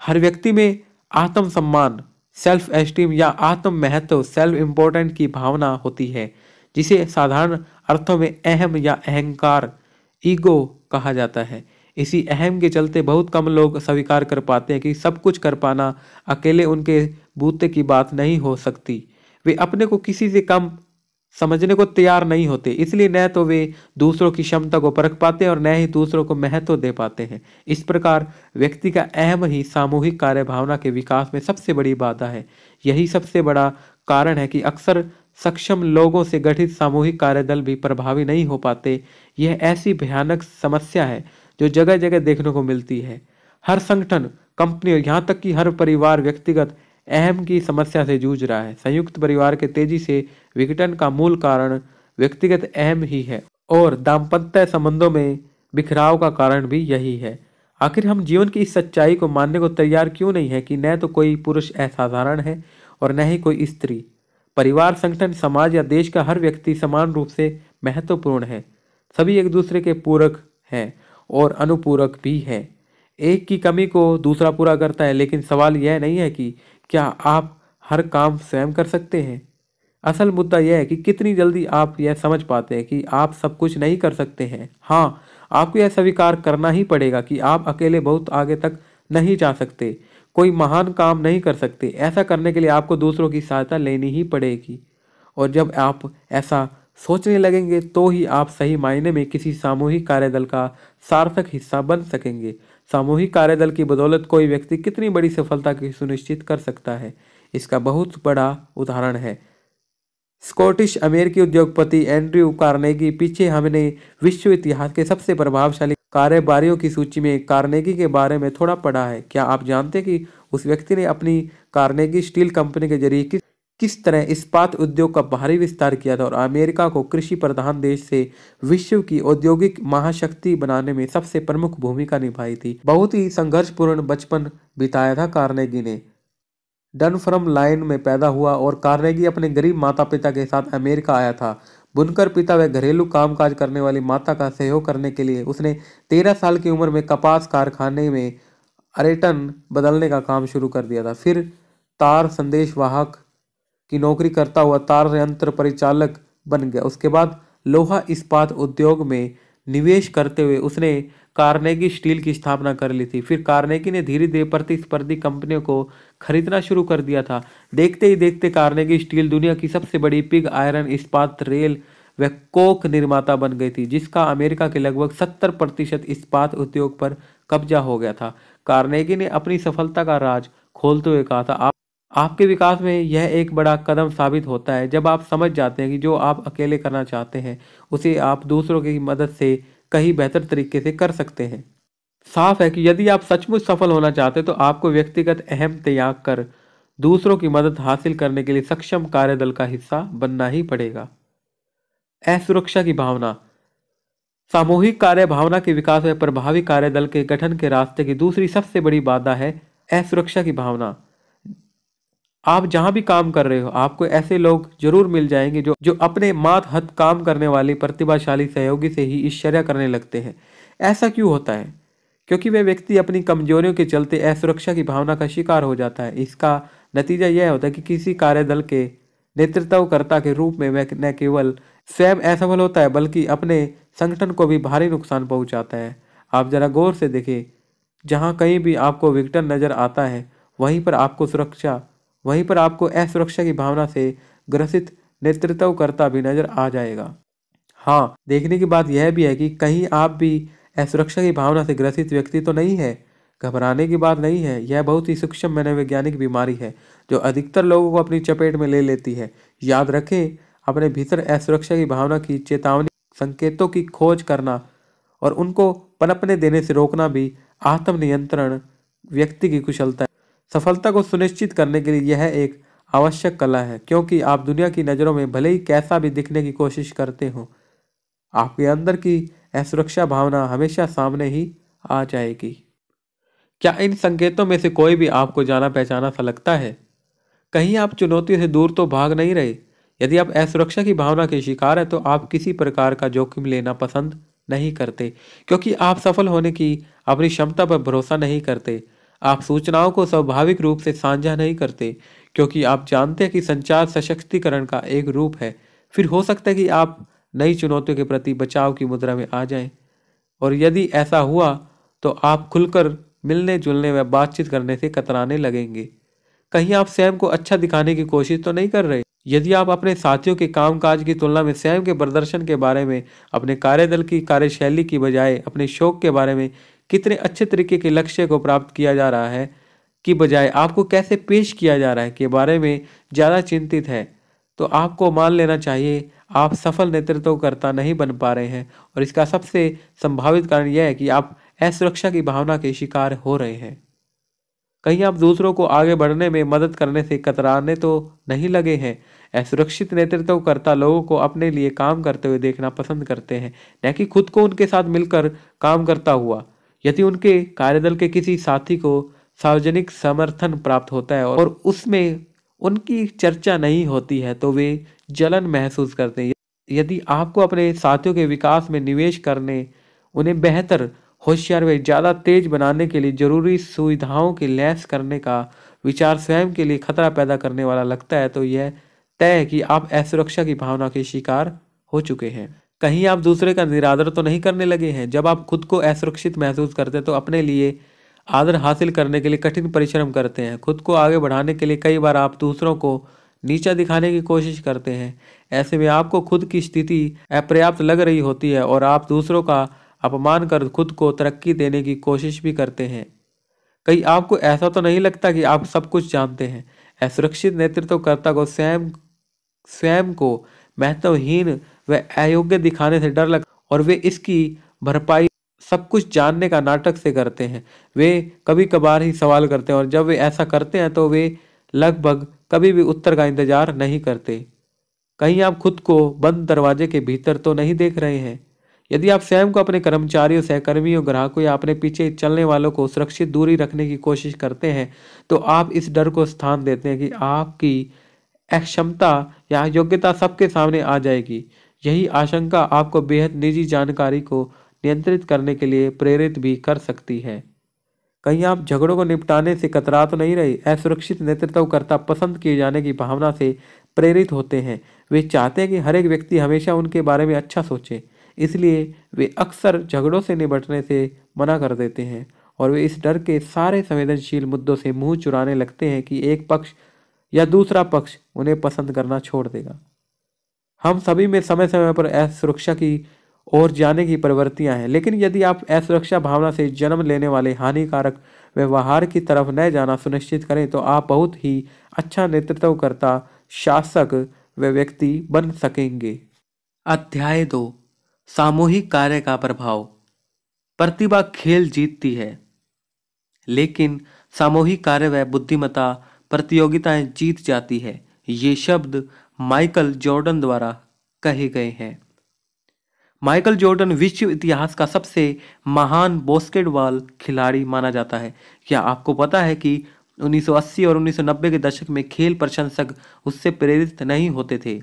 हर व्यक्ति में आत्म सम्मान सेल्फ एस्टीम या आत्म महत्व सेल्फ इम्पोर्टेंट की भावना होती है जिसे साधारण अर्थों में अहम या अहंकार ईगो कहा जाता है इसी अहम के चलते बहुत कम लोग स्वीकार कर पाते हैं कि सब कुछ कर पाना अकेले उनके बूते की बात नहीं हो सकती वे अपने को किसी से कम समझने को तैयार नहीं होते इसलिए न तो वे दूसरों की क्षमता को परख पाते और न ही दूसरों को महत्व दे पाते हैं इस प्रकार व्यक्ति का अहम ही सामूहिक कार्य भावना के विकास में सबसे बड़ी बाधा है यही सबसे बड़ा कारण है कि अक्सर सक्षम लोगों से गठित सामूहिक कार्यदल भी प्रभावी नहीं हो पाते यह ऐसी भयानक समस्या है जो जगह जगह देखने को मिलती है हर संगठन कंपनी और यहाँ तक कि हर परिवार व्यक्तिगत अहम की समस्या से जूझ रहा है संयुक्त परिवार के तेजी से विघटन का मूल कारण व्यक्तिगत अहम ही है और दाम्पत्य संबंधों में बिखराव का कारण भी यही है आखिर हम जीवन की इस सच्चाई को मानने को तैयार क्यों नहीं है कि न तो कोई पुरुष असाधारण है और न ही कोई स्त्री परिवार संगठन समाज या देश का हर व्यक्ति समान रूप से महत्वपूर्ण है सभी एक दूसरे के पूरक हैं और अनुपूरक भी हैं एक की कमी को दूसरा पूरा करता है लेकिन सवाल यह नहीं है कि क्या आप हर काम स्वयं कर सकते हैं असल मुद्दा यह है कि कितनी जल्दी आप यह समझ पाते हैं कि आप सब कुछ नहीं कर सकते हैं हाँ आपको यह स्वीकार करना ही पड़ेगा कि आप अकेले बहुत आगे तक नहीं जा सकते कोई महान काम नहीं कर सकते ऐसा करने के लिए आपको दूसरों की सहायता लेनी ही पड़ेगी और जब आप ऐसा सोचने लगेंगे तो ही आप सही मायने में किसी सामूहिक कार्यदल का सार्थक हिस्सा बन सकेंगे सामूहिक कार्यदल की बदौलत कोई व्यक्ति कितनी बड़ी सफलता की सुनिश्चित कर सकता है इसका बहुत बड़ा उदाहरण है स्कॉटिश अमेरिकी उद्योगपति एंड्रयू कार्नेगी पीछे हमने विश्व इतिहास के सबसे प्रभावशाली कार्यबारियों की सूची में कार्नेगी के बारे में थोड़ा पढ़ा है क्या आप जानते हैं कि उस व्यक्ति ने अपनी कार्नेगी स्टील कंपनी के जरिए किस किस तरह इस्पात उद्योग का भारी विस्तार किया था और अमेरिका को कृषि प्रधान देश से विश्व की औद्योगिक महाशक्ति बनाने में सबसे प्रमुख भूमिका निभाई थी बहुत ही संघर्षपूर्ण बचपन बिताया था कार्नेगी ने डनफ्रम लाइन में पैदा हुआ और कार्नेगी अपने गरीब माता पिता के साथ अमेरिका आया था बुनकर पिता व घरेलू कामकाज करने वाली माता का सहयोग करने के लिए उसने तेरह साल की उम्र में कपास कारखाने में अरेटन बदलने का काम शुरू कर दिया था फिर तार संदेश वाहक की नौकरी करता हुआ तार यंत्र परिचालक बन गया उसके बाद लोहा इस्पात उद्योग में निवेश करते हुए उसने कार्नेगी स्टील की स्थापना कर ली थी फिर कार्नेगी ने धीरे धीरे प्रतिस्पर्धी कंपनियों को खरीदना शुरू कर दिया था देखते ही देखते कार्नेगी स्टील दुनिया की सबसे बड़ी पिग आयरन इस्पात रेल व कोक निर्माता बन गई थी जिसका अमेरिका के लगभग 70 प्रतिशत इस्पात उद्योग पर कब्जा हो गया था कार्नेगी ने अपनी सफलता का राज खोलते हुए कहा था आप आपके विकास में यह एक बड़ा कदम साबित होता है जब आप समझ जाते हैं कि जो आप अकेले करना चाहते हैं उसे आप दूसरों की मदद से कहीं बेहतर तरीके से कर सकते हैं साफ है कि यदि आप सचमुच सफल होना चाहते हैं तो आपको व्यक्तिगत अहम त्याग कर दूसरों की मदद हासिल करने के लिए सक्षम कार्यदल का हिस्सा बनना ही पड़ेगा असुरक्षा की भावना सामूहिक कार्य भावना के विकास में प्रभावी कार्यदल के गठन के रास्ते की दूसरी सबसे बड़ी बाधा है असुरक्षा की भावना आप जहाँ भी काम कर रहे हो आपको ऐसे लोग जरूर मिल जाएंगे जो जो अपने मात हद काम करने वाले प्रतिभाशाली सहयोगी से ही ईश्चर्या करने लगते हैं ऐसा क्यों होता है क्योंकि वह व्यक्ति अपनी कमजोरियों के चलते असुरक्षा की भावना का शिकार हो जाता है इसका नतीजा यह होता है कि किसी कार्यदल के नेतृत्वकर्ता के रूप में वह न केवल स्वयं असफल होता है बल्कि अपने संगठन को भी भारी नुकसान पहुंचाता है आप जरा गौर से देखें जहाँ कहीं भी आपको विघटन नजर आता है वहीं पर आपको सुरक्षा वहीं पर आपको असुरक्षा की भावना से ग्रसित नेतृत्व करता भी नजर आ जाएगा हाँ देखने की बात यह भी है कि कहीं आप भी असुरक्षा की भावना से ग्रसित व्यक्ति तो नहीं है घबराने की बात नहीं है यह बहुत ही सूक्ष्म मनोवैज्ञानिक बीमारी है जो अधिकतर लोगों को अपनी चपेट में ले लेती है याद रखें अपने भीतर असुरक्षा की भावना की चेतावनी संकेतों की खोज करना और उनको पनपने देने से रोकना भी आत्म नियंत्रण व्यक्ति की कुशलता सफलता को सुनिश्चित करने के लिए यह एक आवश्यक कला है क्योंकि आप दुनिया की नज़रों में भले ही कैसा भी दिखने की कोशिश करते हो आपके अंदर की असुरक्षा भावना हमेशा सामने ही आ जाएगी क्या इन संकेतों में से कोई भी आपको जाना पहचाना सा लगता है कहीं आप चुनौतियों से दूर तो भाग नहीं रहे यदि आप असुरक्षा की भावना के शिकार हैं तो आप किसी प्रकार का जोखिम लेना पसंद नहीं करते क्योंकि आप सफल होने की अपनी क्षमता पर भरोसा नहीं करते आप सूचनाओं को स्वाभाविक रूप से साझा नहीं करते क्योंकि आप जानते हैं कि संचार सशक्तिकरण का एक रूप है फिर हो सकता है कि आप नई चुनौतियों के प्रति बचाव की मुद्रा में आ जाएं और यदि ऐसा हुआ तो आप खुलकर मिलने जुलने व बातचीत करने से कतराने लगेंगे कहीं आप स्वयं को अच्छा दिखाने की कोशिश तो नहीं कर रहे यदि आप अपने साथियों के कामकाज की तुलना में स्वयं के प्रदर्शन के बारे में अपने कार्यदल की कार्यशैली की बजाय अपने शौक के बारे में कितने अच्छे तरीके के लक्ष्य को प्राप्त किया जा रहा है कि बजाय आपको कैसे पेश किया जा रहा है के बारे में ज़्यादा चिंतित है तो आपको मान लेना चाहिए आप सफल नेतृत्वकर्ता नहीं बन पा रहे हैं और इसका सबसे संभावित कारण यह है कि आप असुरक्षा की भावना के शिकार हो रहे हैं कहीं आप दूसरों को आगे बढ़ने में मदद करने से कतराने तो नहीं लगे हैं असुरक्षित नेतृत्वकर्ता लोगों को अपने लिए काम करते हुए देखना पसंद करते हैं न कि खुद को उनके साथ मिलकर काम करता हुआ यदि उनके कार्यदल के किसी साथी को सार्वजनिक समर्थन प्राप्त होता है और उसमें उनकी चर्चा नहीं होती है तो वे जलन महसूस करते हैं यदि आपको अपने साथियों के विकास में निवेश करने उन्हें बेहतर होशियार व ज़्यादा तेज बनाने के लिए जरूरी सुविधाओं के लैस करने का विचार स्वयं के लिए खतरा पैदा करने वाला लगता है तो यह तय है कि आप असुरक्षा की भावना के शिकार हो चुके हैं कहीं आप दूसरे का निरादर तो नहीं करने लगे हैं जब आप खुद को असुरक्षित महसूस करते हैं तो अपने लिए आदर हासिल करने के लिए कठिन परिश्रम करते हैं खुद को आगे बढ़ाने के लिए कई बार आप दूसरों को नीचा दिखाने की कोशिश करते हैं ऐसे में आपको खुद की स्थिति अपर्याप्त लग रही होती है और आप दूसरों का अपमान कर खुद को तरक्की देने की कोशिश भी करते हैं कई आपको ऐसा तो नहीं लगता कि आप सब कुछ जानते हैं असुरक्षित नेतृत्वकर्ता को स्वयं स्वयं को महत्वहीन वह अयोग्य दिखाने से डर लग और वे इसकी भरपाई सब कुछ जानने का नाटक से करते हैं वे कभी कभार ही सवाल करते हैं और जब वे ऐसा करते हैं तो वे लगभग कभी भी उत्तर का इंतजार नहीं करते कहीं आप खुद को बंद दरवाजे के भीतर तो नहीं देख रहे हैं यदि आप स्वयं को अपने कर्मचारियों सहकर्मियों ग्राहकों या अपने पीछे चलने वालों को सुरक्षित दूरी रखने की कोशिश करते हैं तो आप इस डर को स्थान देते हैं कि आपकी अक्षमता या योग्यता सबके सामने आ जाएगी यही आशंका आपको बेहद निजी जानकारी को नियंत्रित करने के लिए प्रेरित भी कर सकती है कहीं आप झगड़ों को निपटाने से कतरा तो नहीं रहे असुरक्षित नेतृत्वकर्ता पसंद किए जाने की भावना से प्रेरित होते हैं वे चाहते हैं कि हर एक व्यक्ति हमेशा उनके बारे में अच्छा सोचे इसलिए वे अक्सर झगड़ों से निपटने से मना कर देते हैं और वे इस डर के सारे संवेदनशील मुद्दों से मुंह चुराने लगते हैं कि एक पक्ष या दूसरा पक्ष उन्हें पसंद करना छोड़ देगा हम सभी में समय समय पर असुरक्षा की ओर जाने की प्रवृत्तियां हैं लेकिन यदि आप असुरक्षा भावना से जन्म लेने वाले हानिकारक व्यवहार की तरफ न जाना सुनिश्चित करें तो आप बहुत ही अच्छा नेतृत्वकर्ता शासक व व्यक्ति बन सकेंगे अध्याय दो सामूहिक कार्य का प्रभाव प्रतिभा खेल जीतती है लेकिन सामूहिक कार्य व बुद्धिमता प्रतियोगिताएं जीत जाती है ये शब्द माइकल जॉर्डन द्वारा कहे गए हैं माइकल जॉर्डन विश्व इतिहास का सबसे महान बॉस्केटबॉल खिलाड़ी माना जाता है क्या आपको पता है कि 1980 और 1990 के दशक में खेल प्रशंसक उससे प्रेरित नहीं होते थे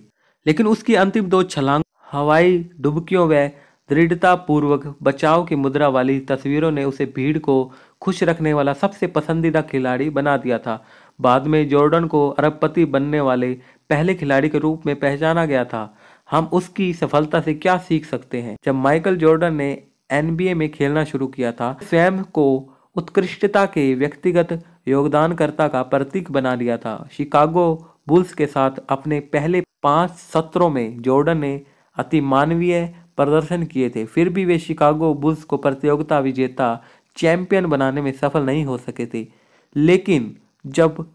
लेकिन उसकी अंतिम दो छलांग हवाई डुबकियों व दृढ़तापूर्वक बचाव की मुद्रा वाली तस्वीरों ने उसे भीड़ को खुश रखने वाला सबसे पसंदीदा खिलाड़ी बना दिया था बाद में जॉर्डन को अरबपति बनने वाले पहले खिलाड़ी के रूप में पहचाना गया था हम उसकी सफलता से क्या सीख सकते हैं जब माइकल जॉर्डन ने एन में खेलना शुरू किया था स्वयं को उत्कृष्टता के व्यक्तिगत योगदानकर्ता का प्रतीक बना लिया था शिकागो बुल्स के साथ अपने पहले पाँच सत्रों में जॉर्डन ने अति मानवीय प्रदर्शन किए थे फिर भी वे शिकागो बुल्स को प्रतियोगिता विजेता चैंपियन बनाने में सफल नहीं हो सके थे लेकिन जब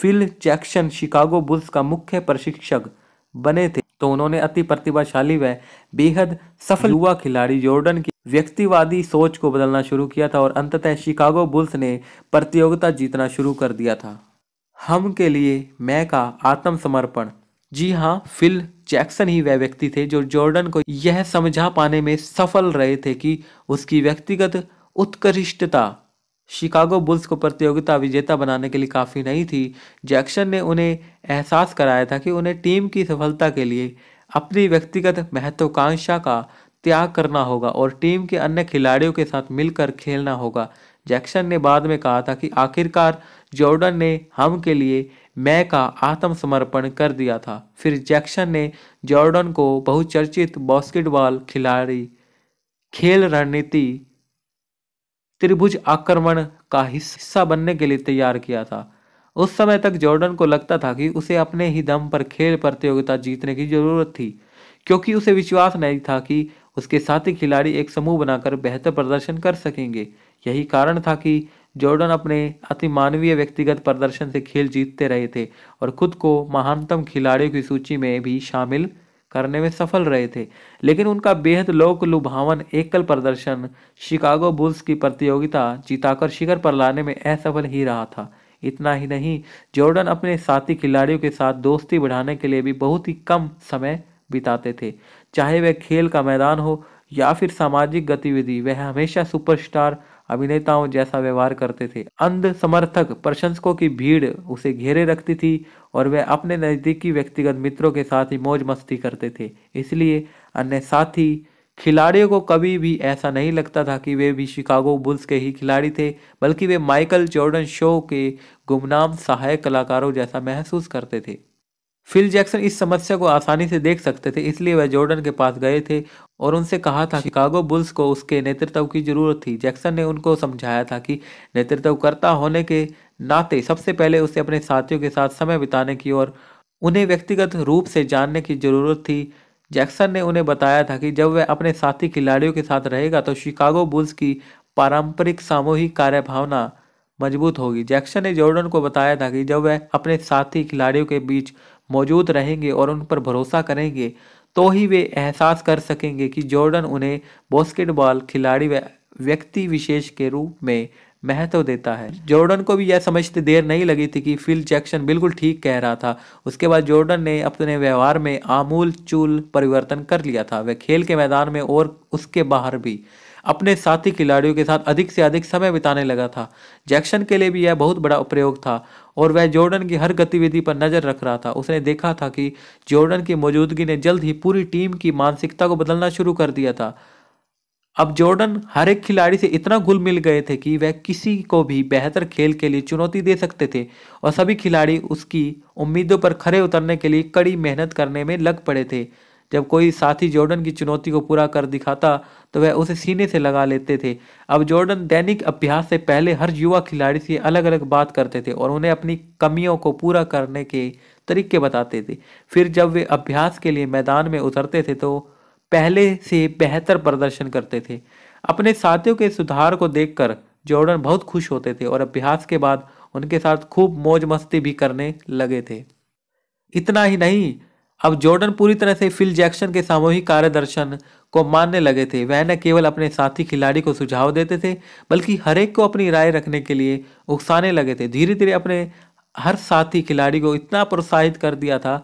फिल जैक्सन शिकागो बुल्स का मुख्य प्रशिक्षक बने थे तो उन्होंने अति प्रतिभाशाली व बेहद सफल युवा खिलाड़ी जॉर्डन की व्यक्तिवादी सोच को बदलना शुरू किया था और अंततः शिकागो बुल्स ने प्रतियोगिता जीतना शुरू कर दिया था हम के लिए मैं का आत्मसमर्पण जी हाँ फिल जैक्सन ही वह व्यक्ति थे जो जॉर्डन को यह समझा पाने में सफल रहे थे कि उसकी व्यक्तिगत उत्कृष्टता शिकागो बुल्स को प्रतियोगिता विजेता बनाने के लिए काफ़ी नहीं थी जैक्सन ने उन्हें एहसास कराया था कि उन्हें टीम की सफलता के लिए अपनी व्यक्तिगत महत्वाकांक्षा का त्याग करना होगा और टीम के अन्य खिलाड़ियों के साथ मिलकर खेलना होगा जैक्सन ने बाद में कहा था कि आखिरकार जॉर्डन ने हम के लिए मैं का आत्मसमर्पण कर दिया था फिर जैक्सन ने जॉर्डन को बहुचर्चित बास्केटबॉल खिलाड़ी खेल रणनीति त्रिभुज आक्रमण का हिस्सा बनने के लिए तैयार किया था उस समय तक जॉर्डन को लगता था कि उसे अपने ही दम पर खेल प्रतियोगिता जीतने की जरूरत थी क्योंकि उसे विश्वास नहीं था कि उसके साथी खिलाड़ी एक समूह बनाकर बेहतर प्रदर्शन कर सकेंगे यही कारण था कि जॉर्डन अपने अति मानवीय व्यक्तिगत प्रदर्शन से खेल जीतते रहे थे और खुद को महानतम खिलाड़ियों की सूची में भी शामिल करने में सफल रहे थे लेकिन उनका बेहद लोक लुभावन एकल प्रदर्शन शिकागो बुल्स की प्रतियोगिता जिताकर शिखर पर लाने में असफल ही रहा था इतना ही नहीं जॉर्डन अपने साथी खिलाड़ियों के साथ दोस्ती बढ़ाने के लिए भी बहुत ही कम समय बिताते थे चाहे वह खेल का मैदान हो या फिर सामाजिक गतिविधि वह हमेशा सुपरस्टार अभिनेताओं जैसा व्यवहार करते थे अंध समर्थक प्रशंसकों की भीड़ उसे घेरे रखती थी और वह अपने नज़दीकी व्यक्तिगत मित्रों के साथ ही मौज मस्ती करते थे इसलिए अन्य साथी खिलाड़ियों को कभी भी ऐसा नहीं लगता था कि वे भी शिकागो बुल्स के ही खिलाड़ी थे बल्कि वे माइकल जॉर्डन शो के गुमनाम सहायक कलाकारों जैसा महसूस करते थे फिल जैक्सन इस समस्या को आसानी से देख सकते थे इसलिए वह जॉर्डन के पास गए थे और उनसे कहा था शिकागो बुल्स को उसके नेतृत्व की जरूरत थी जैक्सन ने उनको समझाया था कि नेतृत्वकर्ता होने के नाते सबसे पहले उसे अपने साथियों के साथ समय बिताने की और उन्हें व्यक्तिगत रूप से जानने की ज़रूरत थी जैक्सन ने उन्हें बताया था कि जब वह अपने साथी खिलाड़ियों के साथ रहेगा तो शिकागो बुल्स की पारंपरिक सामूहिक कार्य मजबूत होगी जैक्सन ने जॉर्डन को बताया था कि जब वह अपने साथी खिलाड़ियों के बीच मौजूद रहेंगे और उन पर भरोसा करेंगे तो ही वे एहसास कर सकेंगे कि जॉर्डन उन्हें बास्केटबॉल खिलाड़ी व्यक्ति विशेष के रूप में महत्व देता है जॉर्डन को भी यह समझते देर नहीं लगी थी कि फिल जैक्सन बिल्कुल ठीक कह रहा था उसके बाद जॉर्डन ने अपने व्यवहार में आमूल चूल परिवर्तन कर लिया था वह खेल के मैदान में और उसके बाहर भी अपने साथी खिलाड़ियों के साथ अधिक से अधिक समय बिताने लगा था जैक्सन के लिए भी यह बहुत बड़ा उपयोग था और वह जॉर्डन की हर गतिविधि पर नजर रख रहा था उसने देखा था कि जॉर्डन की मौजूदगी ने जल्द ही पूरी टीम की मानसिकता को बदलना शुरू कर दिया था अब जॉर्डन हर एक खिलाड़ी से इतना घुल मिल गए थे कि वह किसी को भी बेहतर खेल के लिए चुनौती दे सकते थे और सभी खिलाड़ी उसकी उम्मीदों पर खड़े उतरने के लिए कड़ी मेहनत करने में लग पड़े थे जब कोई साथी जॉर्डन की चुनौती को पूरा कर दिखाता तो वह उसे सीने से लगा लेते थे अब जॉर्डन दैनिक अभ्यास से पहले हर युवा खिलाड़ी से अलग अलग बात करते थे और उन्हें अपनी कमियों को पूरा करने के तरीके बताते थे फिर जब वे अभ्यास के लिए मैदान में उतरते थे तो पहले से बेहतर प्रदर्शन करते थे अपने साथियों के सुधार को देखकर जॉर्डन बहुत खुश होते थे और अभ्यास के बाद उनके साथ खूब मौज मस्ती भी करने लगे थे इतना ही नहीं अब जॉर्डन पूरी तरह से फिल जैक्सन के सामूहिक कार्यदर्शन को मानने लगे थे वह न केवल अपने साथी खिलाड़ी को सुझाव देते थे बल्कि हरेक को अपनी राय रखने के लिए उकसाने लगे थे धीरे धीरे अपने हर साथी खिलाड़ी को इतना प्रोत्साहित कर दिया था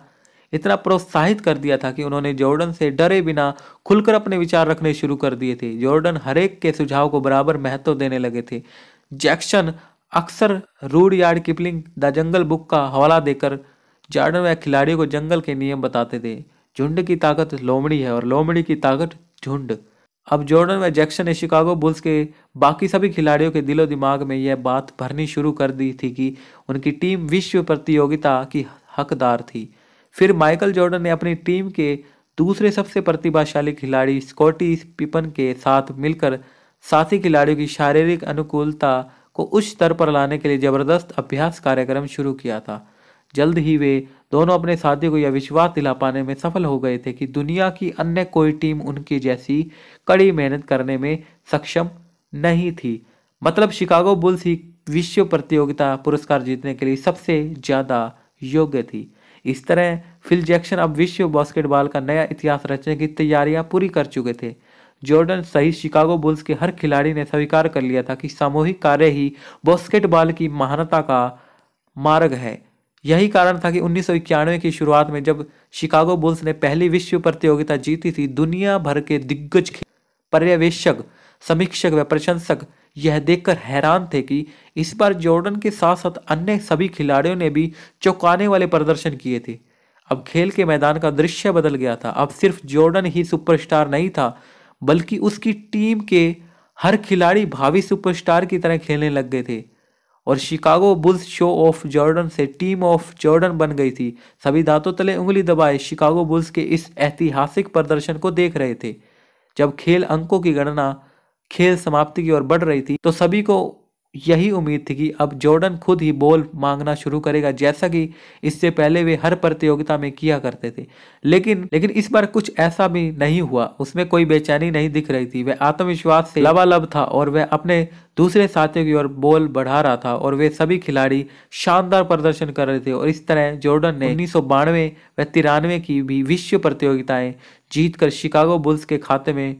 इतना प्रोत्साहित कर दिया था कि उन्होंने जॉर्डन से डरे बिना खुलकर अपने विचार रखने शुरू कर दिए थे जॉर्डन हरेक के सुझाव को बराबर महत्व देने लगे थे जैक्सन अक्सर Rudyard Kipling The Jungle Book का हवाला देकर जार्डन वह खिलाड़ियों को जंगल के नियम बताते थे झुंड की ताकत लोमड़ी है और लोमड़ी की ताकत झुंड अब जॉर्डन व जैक्सन ने शिकागो बुल्स के बाकी सभी खिलाड़ियों के दिलो दिमाग में यह बात भरनी शुरू कर दी थी कि उनकी टीम विश्व प्रतियोगिता की हकदार थी फिर माइकल जॉर्डन ने अपनी टीम के दूसरे सबसे प्रतिभाशाली खिलाड़ी स्कॉटी पिपन के साथ मिलकर साथी खिलाड़ियों की शारीरिक अनुकूलता को उच्च स्तर पर लाने के लिए जबरदस्त अभ्यास कार्यक्रम शुरू किया था जल्द ही वे दोनों अपने साथियों को यह विश्वास दिला पाने में सफल हो गए थे कि दुनिया की अन्य कोई टीम उनकी जैसी कड़ी मेहनत करने में सक्षम नहीं थी मतलब शिकागो बुल्स ही विश्व प्रतियोगिता पुरस्कार जीतने के लिए सबसे ज़्यादा योग्य थी इस तरह फिल जैक्सन अब विश्व बास्केटबॉल का नया इतिहास रचने की तैयारियां पूरी कर चुके थे जॉर्डन सहित शिकागो बुल्स के हर खिलाड़ी ने स्वीकार कर लिया था कि सामूहिक कार्य ही बास्केटबॉल की महानता का मार्ग है यही कारण था कि उन्नीस की शुरुआत में जब शिकागो बुल्स ने पहली विश्व प्रतियोगिता जीती थी दुनिया भर के दिग्गज पर्यवेक्षक समीक्षक व प्रशंसक यह देखकर हैरान थे कि इस बार जॉर्डन के साथ साथ अन्य सभी खिलाड़ियों ने भी चौंकाने वाले प्रदर्शन किए थे अब खेल के मैदान का दृश्य बदल गया था अब सिर्फ जॉर्डन ही सुपरस्टार नहीं था बल्कि उसकी टीम के हर खिलाड़ी भावी सुपरस्टार की तरह खेलने लग गए थे और Chicago Bulls show of Jordan से टीम ऑफ जॉर्डन बन गई थी सभी दांतों तले उंगली दबाए शिकागो बुल्स के इस ऐतिहासिक प्रदर्शन को देख रहे थे जब खेल अंकों की गणना खेल समाप्ति की ओर बढ़ रही थी तो सभी को यही उम्मीद थी कि अब जॉर्डन खुद ही बॉल मांगना शुरू करेगा जैसा कि इससे पहले वे हर प्रतियोगिता में किया करते थे लेकिन लेकिन इस बार कुछ ऐसा भी नहीं हुआ उसमें कोई बेचैनी नहीं दिख रही थी वह आत्मविश्वास से लबालब था और वह अपने दूसरे साथियों की ओर बॉल बढ़ा रहा था और वे सभी खिलाड़ी शानदार प्रदर्शन कर रहे थे और इस तरह जॉर्डन ने उन्नीस व तिरानवे की भी विश्व प्रतियोगिताएं जीतकर शिकागो बुल्स के खाते में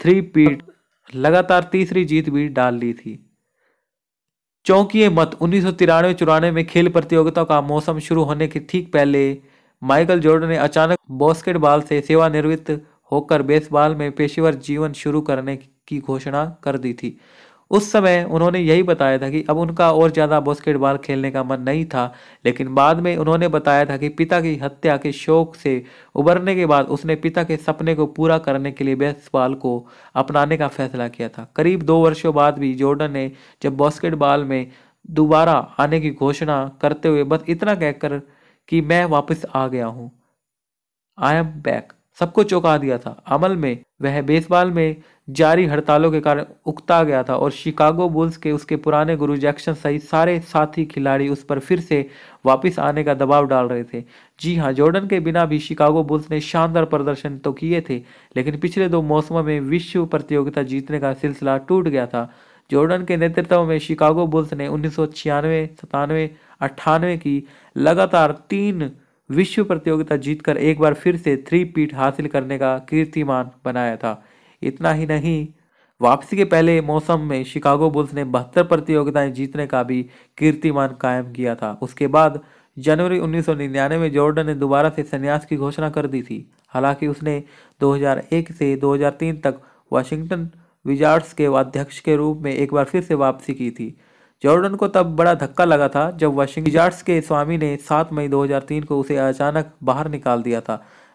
थ्री पीट लगातार तीसरी जीत भी डाल ली थी चौंकिए मत उन्नीस सौ तिरानवे चौरानवे में खेल प्रतियोगिताओं का मौसम शुरू होने के ठीक पहले माइकल जॉर्डन ने अचानक बॉस्केटबॉल से सेवानिवृत्त होकर बेसबॉल में पेशेवर जीवन शुरू करने की घोषणा कर दी थी उस समय उन्होंने यही बताया था कि अब उनका और ज़्यादा बास्केटबॉल खेलने का मन नहीं था लेकिन बाद में उन्होंने बताया था कि पिता की हत्या के शौक से उबरने के बाद उसने पिता के सपने को पूरा करने के लिए बेसबॉल को अपनाने का फैसला किया था करीब दो वर्षों बाद भी जॉर्डन ने जब बास्केटबॉल में दोबारा आने की घोषणा करते हुए बस इतना कहकर कि मैं वापस आ गया हूँ आई एम बैक सबको चौंका दिया था अमल में वह बेसबॉल में जारी हड़तालों के कारण उकता गया था और शिकागो बुल्स के उसके पुराने गुरु जैक्सन सहित सारे साथी खिलाड़ी उस पर फिर से वापस आने का दबाव डाल रहे थे जी हाँ जॉर्डन के बिना भी शिकागो बुल्स ने शानदार प्रदर्शन तो किए थे लेकिन पिछले दो मौसमों में विश्व प्रतियोगिता जीतने का सिलसिला टूट गया था जॉर्डन के नेतृत्व में शिकागो बुल्स ने उन्नीस सौ छियानवे सतानवे अट्ठानवे की लगातार तीन विश्व प्रतियोगिता जीतकर एक बार फिर से थ्री पीट हासिल करने का कीर्तिमान बनाया था इतना ही नहीं वापसी के पहले मौसम में शिकागो बुल्स ने बहत्तर प्रतियोगिताएं जीतने का भी कीर्तिमान कायम किया था उसके बाद जनवरी 1999 में जॉर्डन ने दोबारा से संन्यास की घोषणा कर दी थी हालांकि उसने 2001 से 2003 तक वाशिंगटन विजार्ड्स के अध्यक्ष के रूप में एक बार फिर से वापसी की थी जॉर्डन को तब बड़ा धक्का लगा था जब वाशिंगटन के स्वामी ने 7 मई 2003 को उसे अचानक बाहर निकाल दिया था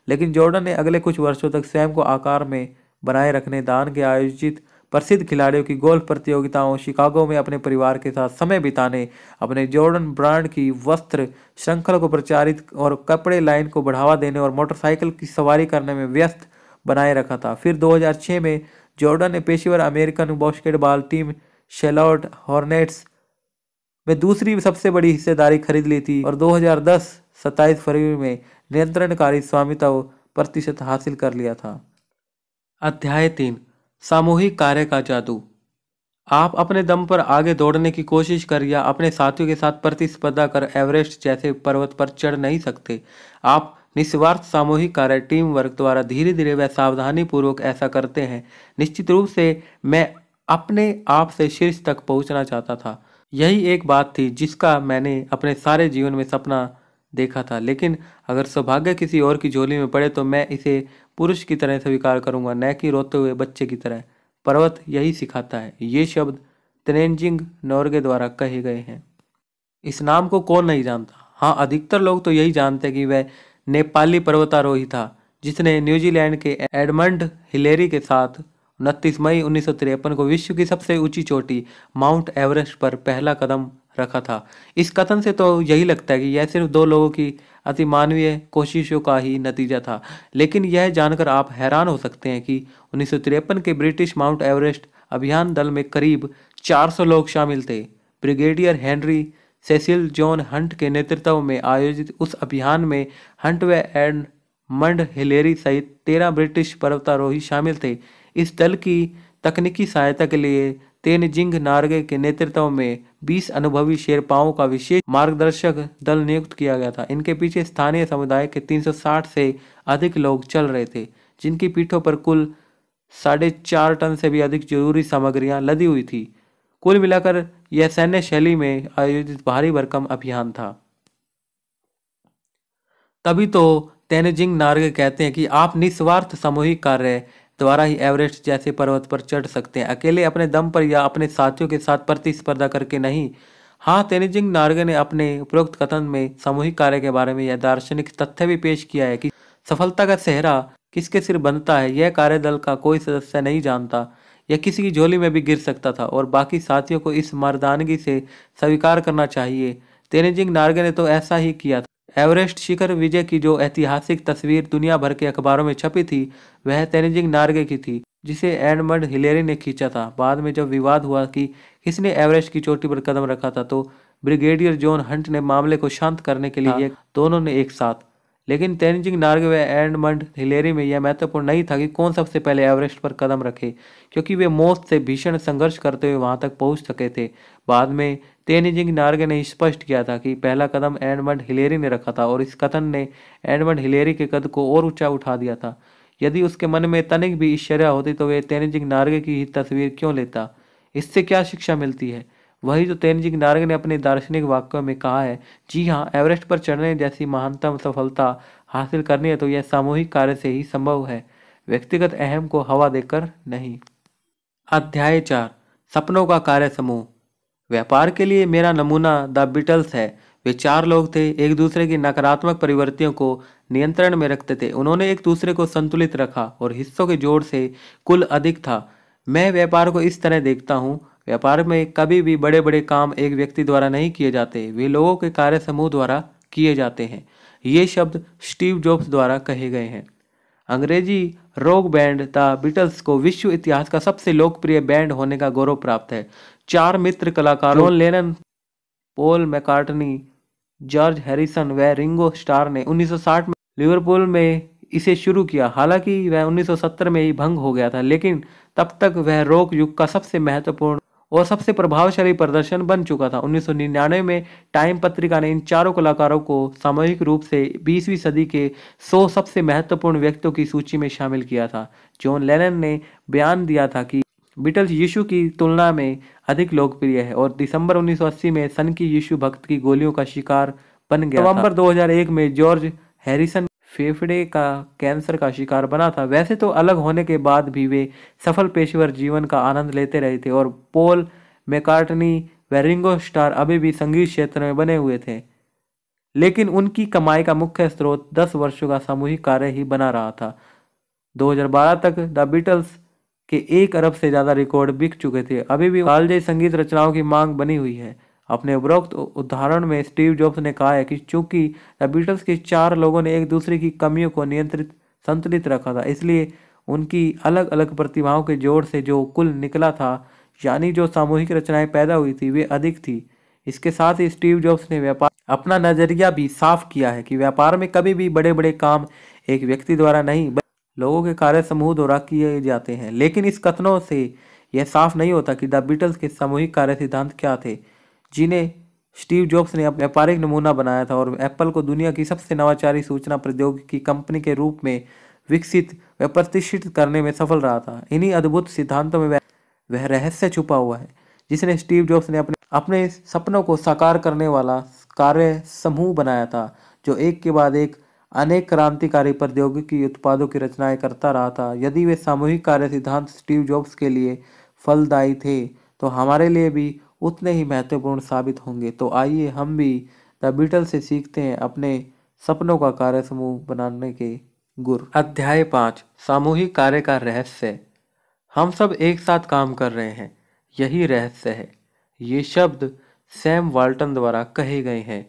लेकिन जॉर्डन ने अगले कुछ वर्षों तक स्वयं को आकार में बनाए रखने दान के आयोजित प्रसिद्ध खिलाड़ियों की गोल्फ प्रतियोगिताओं शिकागो में अपने परिवार के साथ समय बिताने अपने जॉर्डन ब्रांड की वस्त्र श्रृंखला को प्रचारित और कपड़े लाइन को बढ़ावा देने और मोटरसाइकिल की सवारी करने में व्यस्त बनाए रखा था फिर 2006 में जॉर्डन ने पेशेवर American basketball team Charlotte Hornets में दूसरी सबसे बड़ी हिस्सेदारी खरीद ली थी और 2010 हजार फरवरी में नियंत्रणकारी स्वामित्व प्रतिशत हासिल कर लिया था अध्याय तीन सामूहिक कार्य का जादू आप अपने दम पर आगे दौड़ने की कोशिश कर या अपने साथियों के साथ प्रतिस्पर्धा कर एवरेस्ट जैसे पर्वत पर चढ़ नहीं सकते आप निस्वार्थ सामूहिक कार्य टीम वर्क द्वारा धीरे धीरे व सावधानीपूर्वक ऐसा करते हैं निश्चित रूप से मैं अपने आप से शीर्ष तक पहुंचना चाहता था यही एक बात थी जिसका मैंने अपने सारे जीवन में सपना देखा था लेकिन अगर सौभाग्य किसी और की झोली में पड़े तो मैं इसे पुरुष की तरह स्वीकार करूंगा न कि रोते हुए बच्चे की तरह पर्वत यही सिखाता है ये शब्द तनेनजिंग नौरगे द्वारा कहे गए हैं इस नाम को कौन नहीं जानता हाँ अधिकतर लोग तो यही जानते हैं कि वह नेपाली पर्वतारोही था जिसने न्यूजीलैंड के एडमंड हिलेरी के साथ उनतीस मई उन्नीस को विश्व की सबसे ऊंची चोटी माउंट एवरेस्ट पर पहला कदम रखा था इस कथन से तो यही लगता है कि यह सिर्फ दो लोगों की अति मानवीय कोशिशों का ही नतीजा था लेकिन यह जानकर आप हैरान हो सकते हैं कि उन्नीस के ब्रिटिश माउंट एवरेस्ट अभियान दल में करीब 400 लोग शामिल थे brigadier Henry Cecil John Hunt के नेतृत्व में आयोजित उस अभियान में हंट व एंड मंड हिलेरी सहित तेरह ब्रिटिश पर्वतारोही शामिल थे इस दल की तकनीकी सहायता के लिए तेनजिंग नार्गे के नेतृत्व में 20 अनुभवी शेरपाओं का विशेष मार्गदर्शक दल नियुक्त किया गया था इनके पीछे स्थानीय समुदाय के 360 से अधिक लोग चल रहे थे जिनकी पीठों पर कुल साढ़े चार टन से भी अधिक जरूरी सामग्रियां लदी हुई थी कुल मिलाकर यह सैन्य शैली में आयोजित भारी भरकम अभियान था तभी तो तेनजिंग नार्गे कहते हैं कि आप निस्वार्थ सामूहिक कार्य द्वारा ही एवरेस्ट जैसे पर्वत पर चढ़ सकते हैं अकेले अपने दम पर या अपने साथियों के साथ प्रतिस्पर्धा करके नहीं हाँ तेनिजिंग नार्गे ने अपने उपरोक्त कथन में सामूहिक कार्य के बारे में यह दार्शनिक तथ्य भी पेश किया है कि सफलता का सेहरा किसके सिर बनता है यह कार्यदल का कोई सदस्य नहीं जानता यह किसी की झोली में भी गिर सकता था और बाकी साथियों को इस मर्दानगी से स्वीकार करना चाहिए तेनेजिंग नार्गे ने तो ऐसा ही किया था एवरेस्ट शिखर विजय की जो ऐतिहासिक तस्वीर दुनिया भर के अखबारों में छपी थी वह तेनजिंग नार्गे की थी जिसे एडमंड हिलेरी ने खींचा था बाद में जब विवाद हुआ कि किसने एवरेस्ट की चोटी पर कदम रखा था तो ब्रिगेडियर जॉन हंट ने मामले को शांत करने के लिए हाँ। दोनों ने एक साथ लेकिन तेनजिंग नार्गे व एडमंड हिलेरी में यह महत्वपूर्ण नहीं था कि कौन सबसे पहले एवरेस्ट पर कदम रखे क्योंकि वे मौत से भीषण संघर्ष करते हुए वहां तक पहुंच सके थे बाद में तेनिजिंग नार्गे ने स्पष्ट किया था कि पहला कदम एडमंड हिलेरी ने रखा था और इस कथन ने एडमंड हिलेरी के कद को और ऊंचा उठा दिया था यदि उसके मन में तनिक भी ईश्वर्या होती तो वे तेनजिंग नार्गे की ही तस्वीर क्यों लेता इससे क्या शिक्षा मिलती है वही जो तेनजिंग नार्ग ने अपने दार्शनिक वाक्यों में कहा है जी हाँ एवरेस्ट पर चढ़ने जैसी महानतम सफलता हासिल करनी है तो यह सामूहिक कार्य से ही संभव है व्यक्तिगत अहम को हवा देकर नहीं अध्याय चार सपनों का कार्य समूह व्यापार के लिए मेरा नमूना द बिटल्स है वे चार लोग थे एक दूसरे की नकारात्मक परिवर्तियों को नियंत्रण में रखते थे उन्होंने एक दूसरे को संतुलित रखा और हिस्सों के जोड़ से कुल अधिक था मैं व्यापार को इस तरह देखता हूँ व्यापार में कभी भी बड़े बड़े काम एक व्यक्ति द्वारा नहीं किए जाते वे लोगों के कार्य समूह द्वारा किए जाते हैं ये शब्द स्टीव जॉब्स द्वारा कहे गए हैं अंग्रेजी रॉक बैंड द बीटल्स को विश्व इतिहास का सबसे लोकप्रिय बैंड होने का गौरव प्राप्त है चार मित्र कलाकार John Lennon Paul McCartney George Harrison व रिंगो स्टार ने 1960 में लिवरपूल में इसे शुरू किया हालांकि वह 1970 में ही भंग हो गया था लेकिन तब तक वह रॉक युग का सबसे महत्वपूर्ण और सबसे प्रभावशाली प्रदर्शन बन चुका था 1999 में टाइम पत्रिका ने इन चारों कलाकारों को सामूहिक रूप से 20वीं सदी के 100 सबसे महत्वपूर्ण व्यक्तियों की सूची में शामिल किया था जॉन लेनन ने बयान दिया था कि बिटल्स यीशु की तुलना में अधिक लोकप्रिय है और दिसंबर 1980 में सन की यीशु भक्त की गोलियों का शिकार बन गया नवंबर 2001 में जॉर्ज हैरिसन फेफड़े का कैंसर का शिकार बना था वैसे तो अलग होने के बाद भी वे सफल पेशेवर जीवन का आनंद लेते रहे थे और पोल मेकार्टनी व रिंगो स्टार अभी भी संगीत क्षेत्र में बने हुए थे लेकिन उनकी कमाई का मुख्य स्रोत दस वर्षों का सामूहिक कार्य ही बना रहा था 2012 तक द बीटल्स के एक अरब से ज़्यादा रिकॉर्ड बिक चुके थे अभी भी कालजयी संगीत रचनाओं की मांग बनी हुई है अपने उपरोक्त उदाहरण में स्टीव जॉब्स ने कहा है कि चूंकि द बीटल्स के चार लोगों ने एक दूसरे की कमियों को नियंत्रित संतुलित रखा था इसलिए उनकी अलग अलग प्रतिभाओं के जोड़ से जो कुल निकला था यानी जो सामूहिक रचनाएं पैदा हुई थी वे अधिक थी इसके साथ ही स्टीव जॉब्स ने व्यापार अपना नजरिया भी साफ किया है कि व्यापार में कभी भी बड़े बड़े काम एक व्यक्ति द्वारा नहीं लोगों के कार्य समूह द्वारा किए जाते हैं लेकिन इस कथनों से यह साफ नहीं होता कि द बीटल्स के सामूहिक कार्य सिद्धांत क्या थे जिन्हें स्टीव जॉब्स ने व्यापारिक नमूना बनाया था और एप्पल को दुनिया की सबसे नवाचारी सूचना प्रौद्योगिकी कंपनी के रूप में विकसित व प्रतिष्ठित करने में सफल रहा था इन्हीं अद्भुत सिद्धांतों में वह रहस्य छुपा हुआ है जिसने स्टीव जॉब्स ने अपने अपने सपनों को साकार करने वाला कार्य समूह बनाया था जो एक के बाद एक अनेक क्रांतिकारी प्रौद्योगिकी उत्पादों की रचनाएं करता रहा था यदि वे सामूहिक कार्य सिद्धांत स्टीव जॉब्स के लिए फलदायी थे तो हमारे लिए भी उतने ही महत्वपूर्ण साबित होंगे तो आइए हम भी द बीटल से सीखते हैं अपने सपनों का कार्य समूह बनाने के गुर अध्याय पाँच सामूहिक कार्य का रहस्य हम सब एक साथ काम कर रहे हैं यही रहस्य है ये शब्द सैम वाल्टन द्वारा कहे गए हैं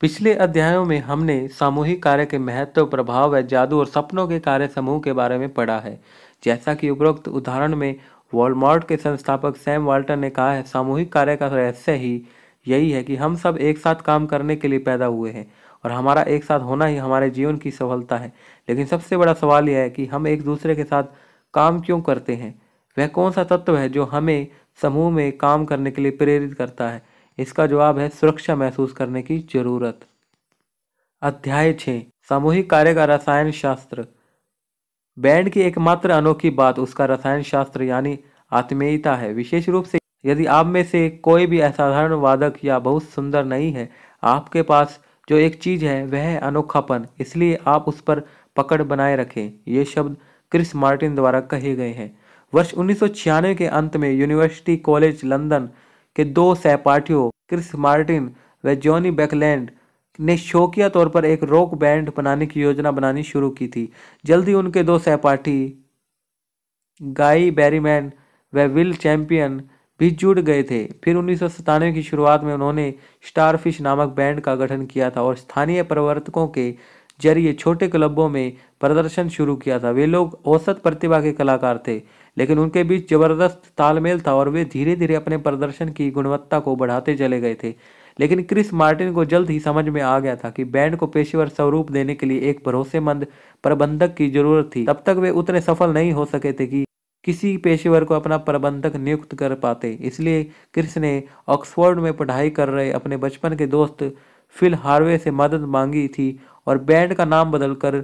पिछले अध्यायों में हमने सामूहिक कार्य के महत्व प्रभाव व जादू और सपनों के कार्य समूह के बारे में पढ़ा है जैसा कि उपरोक्त उदाहरण में वॉलमार्ट के संस्थापक सैम वाल्टन ने कहा है सामूहिक कार्य का रहस्य ही यही है कि हम सब एक साथ काम करने के लिए पैदा हुए हैं और हमारा एक साथ होना ही हमारे जीवन की सफलता है लेकिन सबसे बड़ा सवाल यह है कि हम एक दूसरे के साथ काम क्यों करते हैं वह कौन सा तत्व है जो हमें समूह में काम करने के लिए प्रेरित करता है इसका जवाब है सुरक्षा महसूस करने की जरूरत अध्याय छः सामूहिक कार्य का रसायन शास्त्र बैंड की एकमात्र अनोखी बात उसका रसायन शास्त्र यानी आत्मीयता है विशेष रूप से यदि आप में से कोई भी असाधारण वादक या बहुत सुंदर नहीं है आपके पास जो एक चीज है वह है अनोखापन इसलिए आप उस पर पकड़ बनाए रखें ये शब्द क्रिस मार्टिन द्वारा कहे गए हैं वर्ष उन्नीस के अंत में यूनिवर्सिटी कॉलेज लंदन के दो सहपाठियों क्रिस मार्टिन व जॉनी बैकलैंड ने शौकिया तौर पर एक रॉक बैंड बनाने की योजना बनानी शुरू की थी जल्द ही उनके दो सहपाठी गाई बैरीमैन व विल चैंपियन भी जुड़ गए थे फिर उन्नीस की शुरुआत में उन्होंने स्टारफिश नामक बैंड का गठन किया था और स्थानीय प्रवर्तकों के जरिए छोटे क्लबों में प्रदर्शन शुरू किया था वे लोग औसत प्रतिभा के कलाकार थे लेकिन उनके बीच जबरदस्त तालमेल था और वे धीरे धीरे अपने प्रदर्शन की गुणवत्ता को बढ़ाते चले गए थे लेकिन क्रिस मार्टिन को जल्द ही समझ में आ गया था कि बैंड को पेशेवर स्वरूप देने के लिए एक भरोसेमंद प्रबंधक की जरूरत थी तब तक वे उतने सफल नहीं हो सके थे कि किसी पेशेवर को अपना प्रबंधक नियुक्त कर पाते इसलिए क्रिस ने ऑक्सफोर्ड में पढ़ाई कर रहे अपने बचपन के दोस्त फिल हार्वे से मदद मांगी थी और बैंड का नाम बदलकर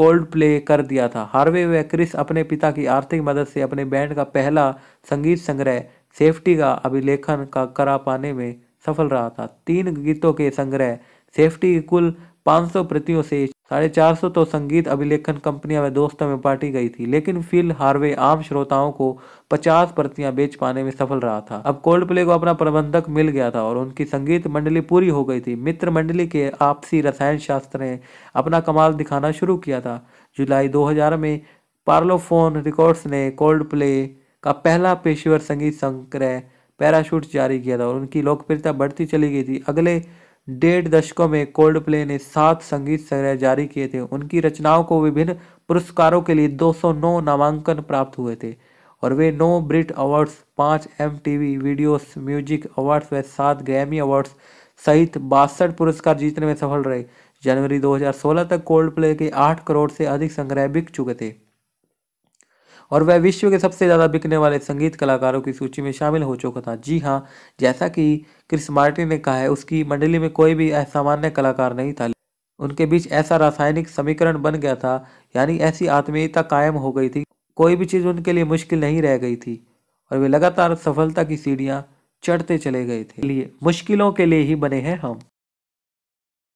कोल्ड प्ले कर दिया था हार्वे व क्रिस अपने पिता की आर्थिक मदद से अपने बैंड का पहला संगीत संग्रह सेफ्टी का अभिलेखन का करा पाने में सफल रहा था तीन गीतों के संग्रह सेफ्टी की कुल 500 प्रतियों से साढ़े चार सौ तो संगीत अभिलेखन कंपनियां व दोस्तों में बांटी गई थी लेकिन फिल हार्वे आम श्रोताओं को 50 प्रतियां बेच पाने में सफल रहा था अब कोल्ड प्ले को अपना प्रबंधक मिल गया था और उनकी संगीत मंडली पूरी हो गई थी मित्र मंडली के आपसी रसायन शास्त्र ने अपना कमाल दिखाना शुरू किया था जुलाई दो में पार्लोफोन रिकॉर्ड्स ने कोल्ड प्ले का पहला पेशेवर संगीत संग्रह पैराशूट जारी किया था और उनकी लोकप्रियता बढ़ती चली गई थी अगले डेढ़ दशकों में कोल्ड प्ले ने सात संगीत संग्रह जारी किए थे उनकी रचनाओं को विभिन्न पुरस्कारों के लिए 209 नामांकन प्राप्त हुए थे और वे नौ ब्रिट अवार्ड्स पाँच M T V videos music awards व सात ग्रैमी अवार्ड्स सहित बासठ पुरस्कार जीतने में सफल रहे जनवरी 2016 तक कोल्ड प्ले के आठ करोड़ से अधिक संग्रह बिक चुके थे और वह विश्व के सबसे ज़्यादा बिकने वाले संगीत कलाकारों की सूची में शामिल हो चुका था जी हाँ जैसा कि क्रिस मार्टिन ने कहा है उसकी मंडली में कोई भी असामान्य कलाकार नहीं था उनके बीच ऐसा रासायनिक समीकरण बन गया था यानी ऐसी आत्मीयता कायम हो गई थी कोई भी चीज़ उनके लिए मुश्किल नहीं रह गई थी और वे लगातार सफलता की सीढ़ियाँ चढ़ते चले गए थे लिए मुश्किलों के लिए ही बने हैं हम